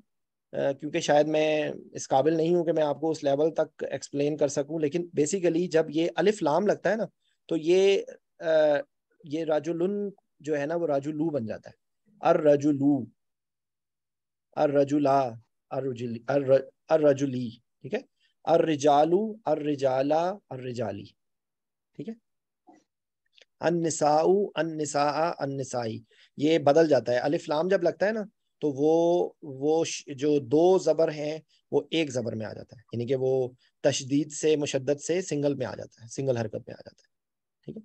क्योंकि शायद मैं इस काबिल नहीं हूँ कि मैं आपको उस लेवल तक एक्सप्लेन कर सकूँ लेकिन बेसिकली जब ये अलिफ लाम लगता है ना तो ये आ, ये राजुलन जो है ना वो राजुलू बन जाता है अर रजुलू अर रजुला अर अर रजुली ठीक है अर्रजालू अर्रजाला अर्रजाली ठीक है अन्नसाऊ अन्नसा अन्नसाई ये बदल जाता है अलिफ लाम जब लगता है ना तो वो वो जो दो जबर हैं वो एक जबर में आ जाता है यानी कि वो तशदीद से मुशद्दत से सिंगल में आ जाता है सिंगल हरकत में आ जाता है ठीक है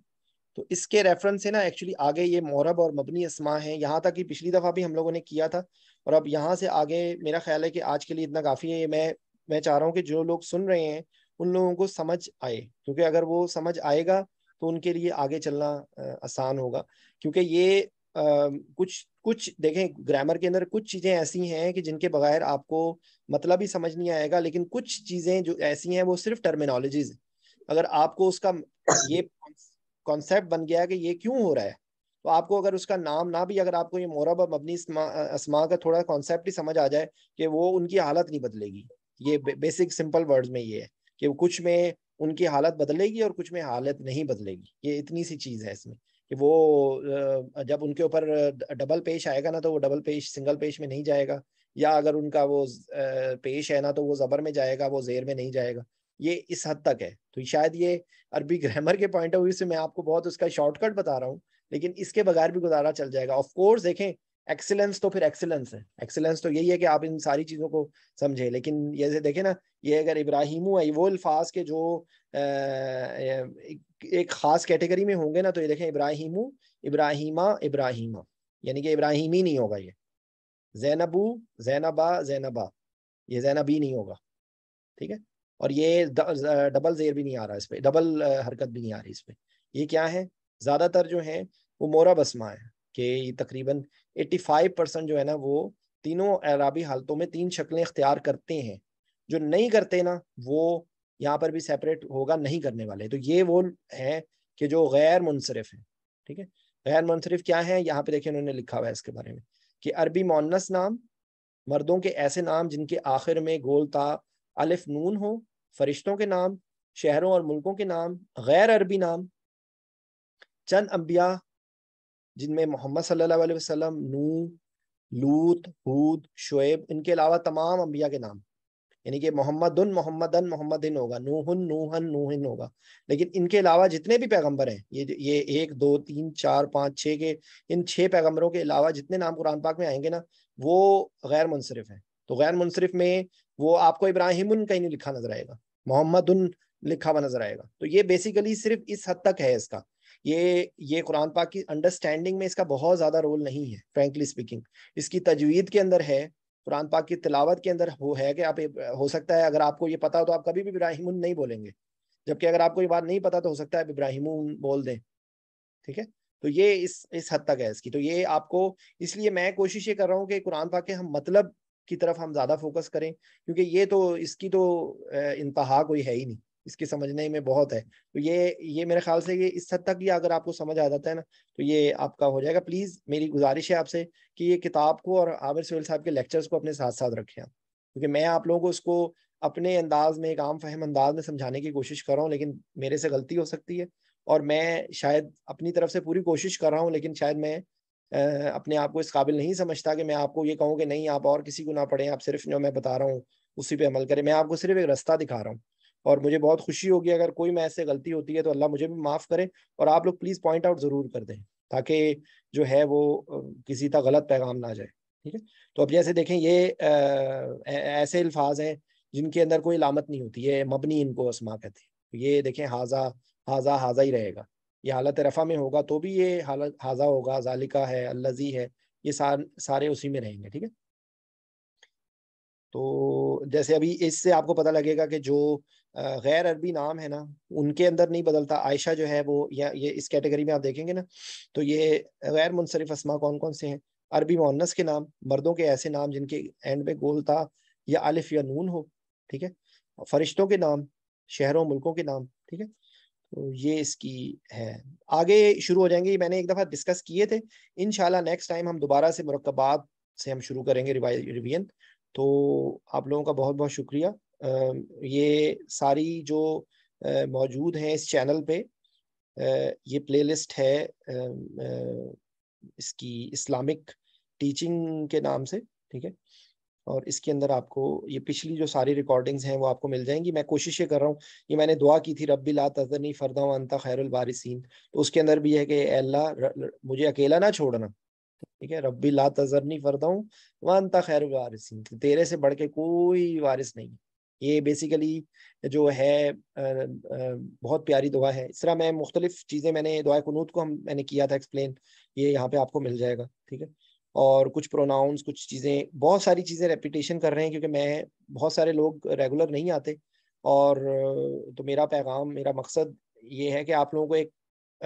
तो इसके रेफरेंस से ना एक्चुअली आगे ये मौरब और मबनी असमा है यहाँ तक कि पिछली दफ़ा भी हम लोगों ने किया था और अब यहाँ से आगे मेरा ख्याल है कि आज के लिए इतना काफ़ी है मैं मैं चाह रहा हूँ कि जो लोग सुन रहे हैं उन लोगों को समझ आए क्योंकि अगर वो समझ आएगा तो उनके लिए आगे चलना आसान होगा क्योंकि ये आ, कुछ कुछ देखें ग्रामर के अंदर कुछ चीज़ें ऐसी हैं कि जिनके बगैर आपको मतलब ही समझ नहीं आएगा लेकिन कुछ चीज़ें जो ऐसी हैं वो सिर्फ टर्मिनोलॉजीज अगर आपको उसका ये कॉन्सेप्ट बन गया कि ये क्यों हो रहा है तो आपको अगर उसका नाम ना भी अगर आपको ये मोरब मबनी असमा का थोड़ा कॉन्सेप्ट ही समझ आ जाए कि वो उनकी हालत नहीं बदलेगी ये बेसिक सिंपल वर्ड्स में ये है कि कुछ में उनकी हालत बदलेगी और कुछ में हालत नहीं बदलेगी ये इतनी सी चीज़ है इसमें कि वो जब उनके ऊपर डबल पेश आएगा ना तो वो डबल पेश सिंगल पेश में नहीं जाएगा या अगर उनका वो पेश है ना तो वो ज़बर में जाएगा वो जेर में नहीं जाएगा ये इस हद तक है तो शायद ये अरबी ग्रामर के पॉइंट ऑफ व्यू से मैं आपको बहुत उसका शॉर्टकट बता रहा हूँ लेकिन इसके बगैर भी गुजारा चल जाएगा ऑफ कोर्स देखें एक्सीलेंस तो फिर एक्सीलेंस है एक्सीलेंस तो यही है कि आप इन सारी चीज़ों को समझे लेकिन ये देखे ना ये अगर इब्राहिम है वो अल्फाज के जो एक ख़ास कैटेगरी में होंगे ना तो ये देखें इब्राहिम इब्राहिमा इब्राहिमा यानी कि इब्राहिम ही नहीं होगा ये जैनबू जैनबा जैनबा ये जैनबी नहीं होगा ठीक है और ये डबल जेर भी नहीं आ रहा इस पर डबल हरकत भी नहीं आ रही इस पर ये क्या है ज़्यादातर जो है वो मोरा बसमा है कि तकरीबन 85 परसेंट जो है ना वो तीनों अराबी हालतों में तीन शक्लें इख्तियार करते हैं जो नहीं करते ना वो यहाँ पर भी सेपरेट होगा नहीं करने वाले तो ये वो है कि जो गैर मुनसरफ है ठीक है गैर मुनसरफ क्या है यहाँ पे देखिए उन्होंने लिखा हुआ है इसके बारे में कि अरबी मोनस नाम मर्दों के ऐसे नाम जिनके आखिर में गोलता अलिफ नून हो फरिश्तों के नाम शहरों और मुल्कों के नाम गैर अरबी नाम चंद अम्बिया जिनमें मोहम्मद सल्लल्लाहु अलैहि वसल्लम नू लूत हूद शुएब इनके अलावा तमाम अम्बिया के नाम यानी कि अन मोहम्मद इन होगा नूहन नूहन नूहन होगा लेकिन इनके अलावा जितने भी पैगंबर हैं ये ये एक दो तीन चार पाँच छः के इन छः पैगंबरों के अलावा जितने नाम कुरान पाक में आएंगे ना वो गैर मुनसरफ हैं तो गैर मुनसरफ में वो आपको इब्राहिम कहीं नहीं लिखा नजर आएगा मोहम्मद उन लिखा हुआ नजर आएगा तो ये बेसिकली सिर्फ इस हद तक है इसका ये ये कुरान पाक की अंडरस्टैंडिंग में इसका बहुत ज़्यादा रोल नहीं है फ्रेंकली स्पीकिंग इसकी तजवीद के अंदर है कुरान पाक की तिलावत के अंदर वो है कि आप हो सकता है अगर आपको ये पता हो तो आप कभी भी इब्राहिम नहीं बोलेंगे जबकि अगर आपको ये बात नहीं पता तो हो सकता है आप इब्राहिम बोल दें ठीक है तो ये इस इस हद तक है इसकी तो ये आपको इसलिए मैं कोशिश ये कर रहा हूँ कि कुरान पाक के हम मतलब की तरफ हम ज़्यादा फोकस करें क्योंकि ये तो इसकी तो इंतहा कोई है ही नहीं इसके समझने में बहुत है तो ये ये मेरे ख्याल से ये इस हद तक ही अगर आपको समझ आ जाता है ना तो ये आपका हो जाएगा प्लीज़ मेरी गुजारिश है आपसे कि ये किताब को और आमिर सोहेल साहब के लेक्चर्स को अपने साथ साथ रखें आप क्योंकि मैं आप लोगों को उसको अपने अंदाज में एक आम फहम अंदाज में समझाने की कोशिश कर रहा हूँ लेकिन मेरे से गलती हो सकती है और मैं शायद अपनी तरफ से पूरी कोशिश कर रहा हूँ लेकिन शायद मैं अपने आप को इस काबिल नहीं समझता कि मैं आपको ये कहूँ कि नहीं आप और किसी को ना पढ़ें आप सिर्फ जो मैं बता रहा हूँ उसी पे अमल करें मैं आपको सिर्फ एक रास्ता दिखा रहा हूँ और मुझे बहुत खुशी होगी अगर कोई मैं ऐसे गलती होती है तो अल्लाह मुझे भी माफ़ करे और आप लोग प्लीज़ पॉइंट आउट ज़रूर कर दें ताकि जो है वो किसी का गलत पैगाम ना जाए ठीक है तो अब जैसे देखें ये आ, ऐसे अल्फाज हैं जिनके अंदर कोई लामत नहीं होती है मबनी इनको असमा कहते हैं तो ये देखें हाजा हाजा हाजा ही रहेगा ये हालत रफ़ा में होगा तो भी ये हालत हाजा होगा जालिका है अल्लाजी है ये सार, सारे उसी में रहेंगे ठीक है तो जैसे अभी इससे आपको पता लगेगा कि जो गैर अरबी नाम है ना उनके अंदर नहीं बदलता आयशा जो है वो या ये इस कैटेगरी में आप देखेंगे ना तो ये गैर मुनसरफ असमा कौन कौन से हैं अरबी मुन्नस के नाम मर्दों के ऐसे नाम जिनके एंड में गोलता या अलिफ या नून हो ठीक है फरिश्तों के नाम शहरों मुल्कों के नाम ठीक है तो ये इसकी है आगे शुरू हो जाएंगे मैंने एक दफ़ा डिस्कस किए थे इन नेक्स्ट टाइम हम दोबारा से मरकबात से हम शुरू करेंगे रिवाइज तो आप लोगों का बहुत बहुत शुक्रिया ये सारी जो मौजूद हैं इस चैनल पे ये प्लेलिस्ट है इसकी इस्लामिक टीचिंग के नाम से ठीक है और इसके अंदर आपको ये पिछली जो सारी रिकॉर्डिंग्स हैं वो आपको मिल जाएंगी मैं कोशिश ये कर रहा हूँ ये मैंने दुआ की थी रब्बी ला तजनी फ़रदा अंता खैरुल तो उसके अंदर भी है कि अल्लाह मुझे अकेला ना छोड़ना ठीक है रबी ला तजर नहीं तजरनी हूँ वनता खैर वारिस तो तेरे से बढ़ के कोई वारिस नहीं ये बेसिकली जो है आ, आ, बहुत प्यारी दुआ है इस तरह मैं मुख्तलिफ चीज़ें मैंने दुआ कनूत को हम मैंने किया था एक्सप्लेन ये यहाँ पे आपको मिल जाएगा ठीक है और कुछ प्रोनाउंस कुछ चीज़ें बहुत सारी चीज़ें रेपिटेशन कर रहे हैं क्योंकि मैं बहुत सारे लोग रेगुलर नहीं आते और तो मेरा पैगाम मेरा मकसद ये है कि आप लोगों को एक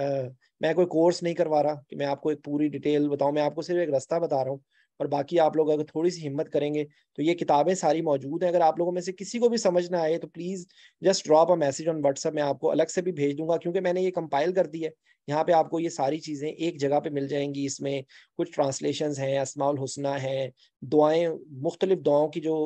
मैं कोई कोर्स नहीं करवा रहा कि मैं आपको एक पूरी डिटेल बताऊं मैं आपको सिर्फ एक रास्ता बता रहा हूँ और बाकी आप लोग अगर थोड़ी सी हिम्मत करेंगे तो ये किताबें सारी मौजूद हैं अगर आप लोगों में से किसी को भी समझ ना आए तो please just drop a message on WhatsApp मैं आपको अलग से भी भेज दूंगा क्योंकि मैंने ये कंपाइल कर दी है यहाँ पे आपको ये सारी चीज़ें एक जगह पे मिल जाएंगी इसमें कुछ ट्रांसलेशन हैं असमाउल हुसना है दुआएं मुख्तलिफ दुआओं की जो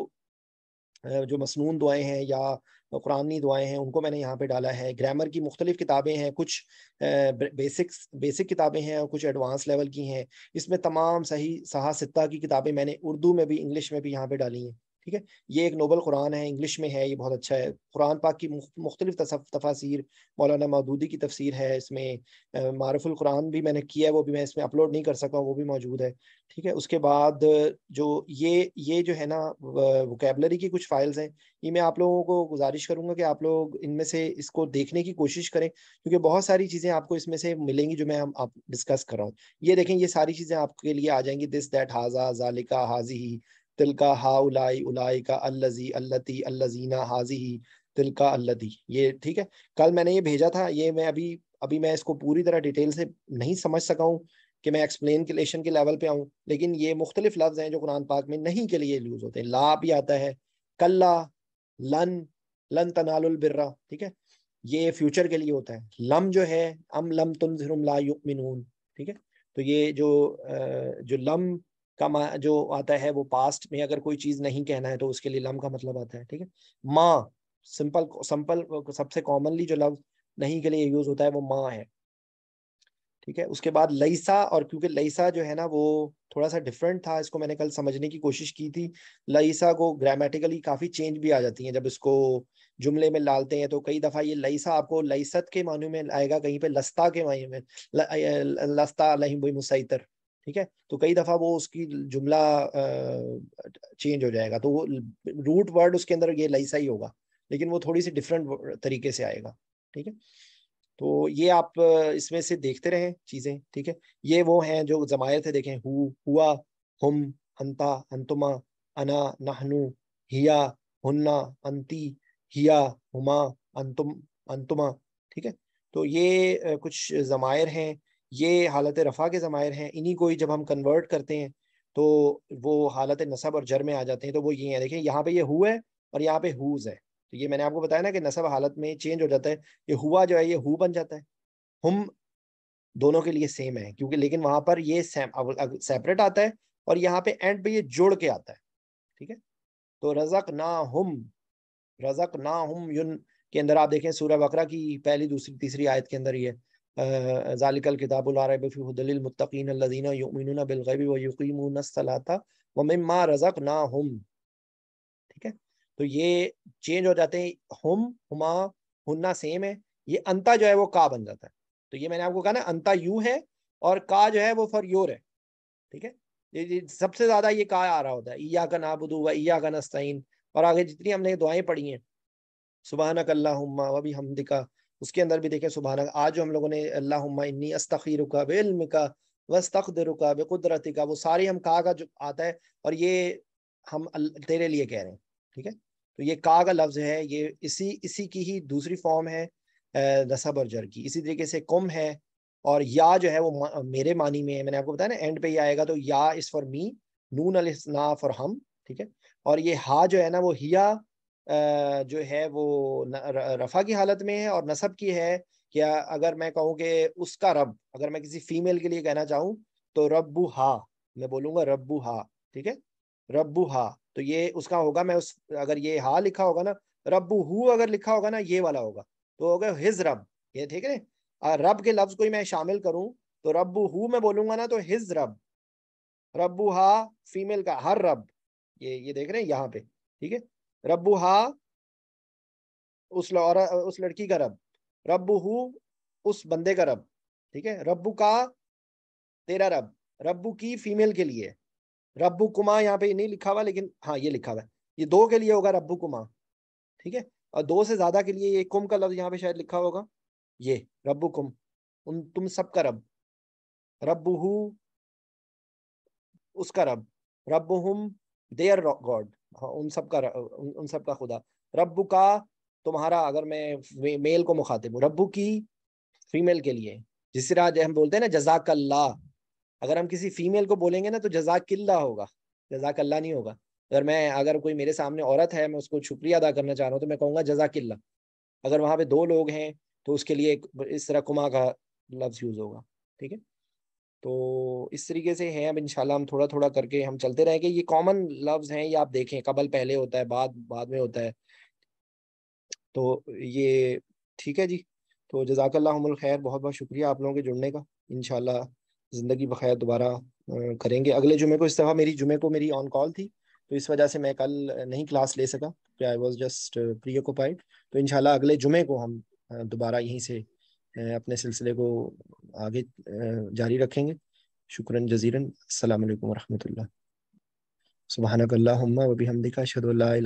जो मसनून दुआएं हैं या कुरानी दुआएं हैं उनको मैंने यहाँ पे डाला है ग्रामर की मुख्तलिफ किताबें हैं कुछ बेसिक बेसिक किताबें हैं और कुछ एडवांस लेवल की हैं इसमें तमाम सही सहा सत्ता की किताबें मैंने उर्दू में भी इंग्लिश में भी यहाँ पे डाली हैं ठीक है ये एक नोबल कुरान है इंग्लिश में है ये बहुत अच्छा है कुरान पाक की मुख्तलिफ तफासिर मौलाना मदूदी की तफसीर है इसमें मारफुल कुरान भी मैंने किया है वो भी मैं इसमें अपलोड नहीं कर सका वो भी मौजूद है ठीक है उसके बाद जो ये ये जो है ना वोकेबलरी की कुछ फाइल्स हैं ये मैं आप लोगों को गुजारिश करूंगा कि आप लोग इनमें से इसको देखने की कोशिश करें क्योंकि बहुत सारी चीज़ें आपको इसमें से मिलेंगी जो मैं हम आप डिस्कस कर रहा हूँ ये देखें ये सारी चीज़ें आपके लिए आ जाएंगी दिस दैट हाजा जालिका हाजी ही तिलका हा उलाई उलाई का अल्लजी अल्लती अल्लजीना हाजी ही तिलका अल्लती ये ठीक है कल मैंने ये भेजा था ये मैं अभी अभी मैं इसको पूरी तरह डिटेल से नहीं समझ सका हूँ कि मैं एक्सप्लेन के लेवल पे आऊँ लेकिन ये मुख्तलिफ लफ्ज़ हैं जो कुरान पाक में नहीं के लिए यूज़ होते हैं ला भी आता है कल्ला लन लन तनालबिर्रा ठीक है ये फ्यूचर के लिए होता है लम जो है अम लम तुम ला युकमिनून ठीक है तो ये जो जो लम का जो आता है वो पास्ट में अगर कोई चीज नहीं कहना है तो उसके लिए लम का मतलब आता है ठीक है माँ सिंपल सिंपल सबसे कॉमनली जो लफ्ज नहीं के लिए यूज होता है वो माँ है ठीक है उसके बाद लईसा और क्योंकि लईसा जो है ना वो थोड़ा सा डिफरेंट था इसको मैंने कल समझने की कोशिश की थी लईसा को ग्रामेटिकली काफ़ी चेंज भी आ जाती है जब इसको जुमले में लालते हैं तो कई दफ़ा ये लईसा आपको लईसत के मानू में आएगा कहीं पे लस्ता के मायने में ल, ल, लस्ता लही मुसैतर ठीक है तो कई दफ़ा वो उसकी जुमला चेंज हो जाएगा तो वो रूट वर्ड उसके अंदर ये लईसा ही होगा लेकिन वो थोड़ी सी डिफरेंट तरीके से आएगा ठीक है तो ये आप इसमें से देखते रहे चीज़ें ठीक है ये वो हैं जो जमायर थे देखें हु हुआ हम हंता हंतुमा अना नहनु हिया हुन्ना अंती हिया हुमा अंतुम अंतुमा ठीक है तो ये कुछ जमायर हैं ये हालत रफ़ा के ज़मायर हैं इन्हीं को ही जब हम कन्वर्ट करते हैं तो वो हालत नसब और जर में आ जाते हैं तो वो ये है देखिए यहाँ पे ये हु है और यहाँ पे हुज है तो ये मैंने आपको बताया ना कि नसब हालत में चेंज हो जाता है ये हुआ जो है ये हु बन जाता है हम दोनों के लिए सेम है क्योंकि लेकिन वहाँ पर ये सेपरेट आता है और यहाँ पे एंड पे ये जोड़ के आता है ठीक है तो रजक ना हम रजक ना हम युन के अंदर आप देखें सूर्य बकरा की पहली दूसरी तीसरी आयत के अंदर ये ज़ालिकल किताबुलरबिफ़िलमतकीन लदीना यमिन बिलगबी व यकीमून सलाता व मम्मा रज़क ना हम ठीक है तो ये चेंज हो जाते हैं हम हुमा हुन्ना सेम है ये अंता जो है वो का बन जाता है तो ये मैंने आपको कहा ना अंता यू है और का जो है वो फॉर योर है ठीक है सबसे ज़्यादा ये का आ रहा होता है ईया का नाबुदू व ईया का नस्तीन और आगे जितनी हमने दुआएं पढ़ी हैं सुबह नकल्ला वबी हमदिका उसके अंदर भी देखें सुबहाना आज जो हम लोगों ने अल्लाह इन्नी अस्तखीर का बिल्म का वस्तखदर का बेकुदरती का वो सारे हम का का जो आता है और ये हम तेरे लिए कह रहे हैं ठीक है तो ये का का लफ्ज़ है ये इसी इसी की ही दूसरी फॉर्म है नसब और जर की इसी तरीके से कुम है और या जो है वो मेरे मानी में है मैंने आपको बताया ना एंड पे ही आएगा तो या इस फॉर मी नून अलनाफ फॉर हम ठीक है और ये हा जो है ना वो हिया जो है वो रफ़ा की हालत में है और नसब की है क्या अगर मैं कहूँ कि उसका रब अगर मैं किसी फीमेल के लिए कहना चाहूँ तो रब्बू हा मैं बोलूँगा रब्बू हा ठीक है रब्बू हा तो ये उसका होगा मैं उस अगर ये हा लिखा होगा ना रब्बू हु अगर लिखा होगा ना ये वाला होगा तो हो गया हिज रब ये ठीक है रब के लफ्ज को ही मैं शामिल करूँ तो रब्बू हु मैं बोलूंगा ना तो हिज रब रब्बू हा फीमेल का हर रब ये ये देख रहे हैं यहाँ पे ठीक है रबू हा उस उस लड़की का रब रबू हु उस बंदे का रब ठीक है रबू का तेरा रब रबू की फीमेल के लिए रबू कुमा यहाँ पे नहीं लिखा हुआ लेकिन हाँ ये लिखा हुआ है ये दो के लिए होगा रबू कुमा ठीक है और दो से ज्यादा के लिए ये कुम का लफ्ज यहाँ पे शायद लिखा होगा ये रबू कुम उन तुम सबका रब रबू उसका रब रब हम देयर गॉड हाँ, उन सब का उन, उन सब का खुदा रब्बू का तुम्हारा अगर मैं मेल को मुखातिब हूँ रब्बू की फीमेल के लिए जिस तरह हम बोलते हैं ना जजाक अल्लाह अगर हम किसी फीमेल को बोलेंगे ना तो जजाक होगा जजाक अल्लाह नहीं होगा अगर मैं अगर कोई मेरे सामने औरत है मैं उसको शुक्रिया अदा करना चाह रहा हूँ तो मैं कहूँगा जजाक अगर वहाँ पे दो लोग हैं तो उसके लिए इस तरह कुमा का लफ्ज़ यूज़ होगा ठीक है तो इस तरीके से हैं अब इनशाला हम थोड़ा थोड़ा करके हम चलते रहेंगे ये कॉमन लफ्ज़ हैं ये आप देखें कबल पहले होता है बाद बाद में होता है तो ये ठीक है जी तो जजाकल्लामल खैर बहुत बहुत शुक्रिया आप लोगों के जुड़ने का इन ज़िंदगी बखैर दोबारा करेंगे अगले जुमे को इस दफ़ा मेरी जुमे को मेरी ऑन कॉल थी तो इस वजह से मैं कल नहीं क्लास ले सका I was just preoccupied तो इनशाला अगले जुमे को हम दोबारा यहीं से अपने सिलसिले को आगे जारी रखेंगे शुक्रन जजीरन अल्लाम वरहमल सुबहानकल्लाम वबी हमदिका शदोल्ला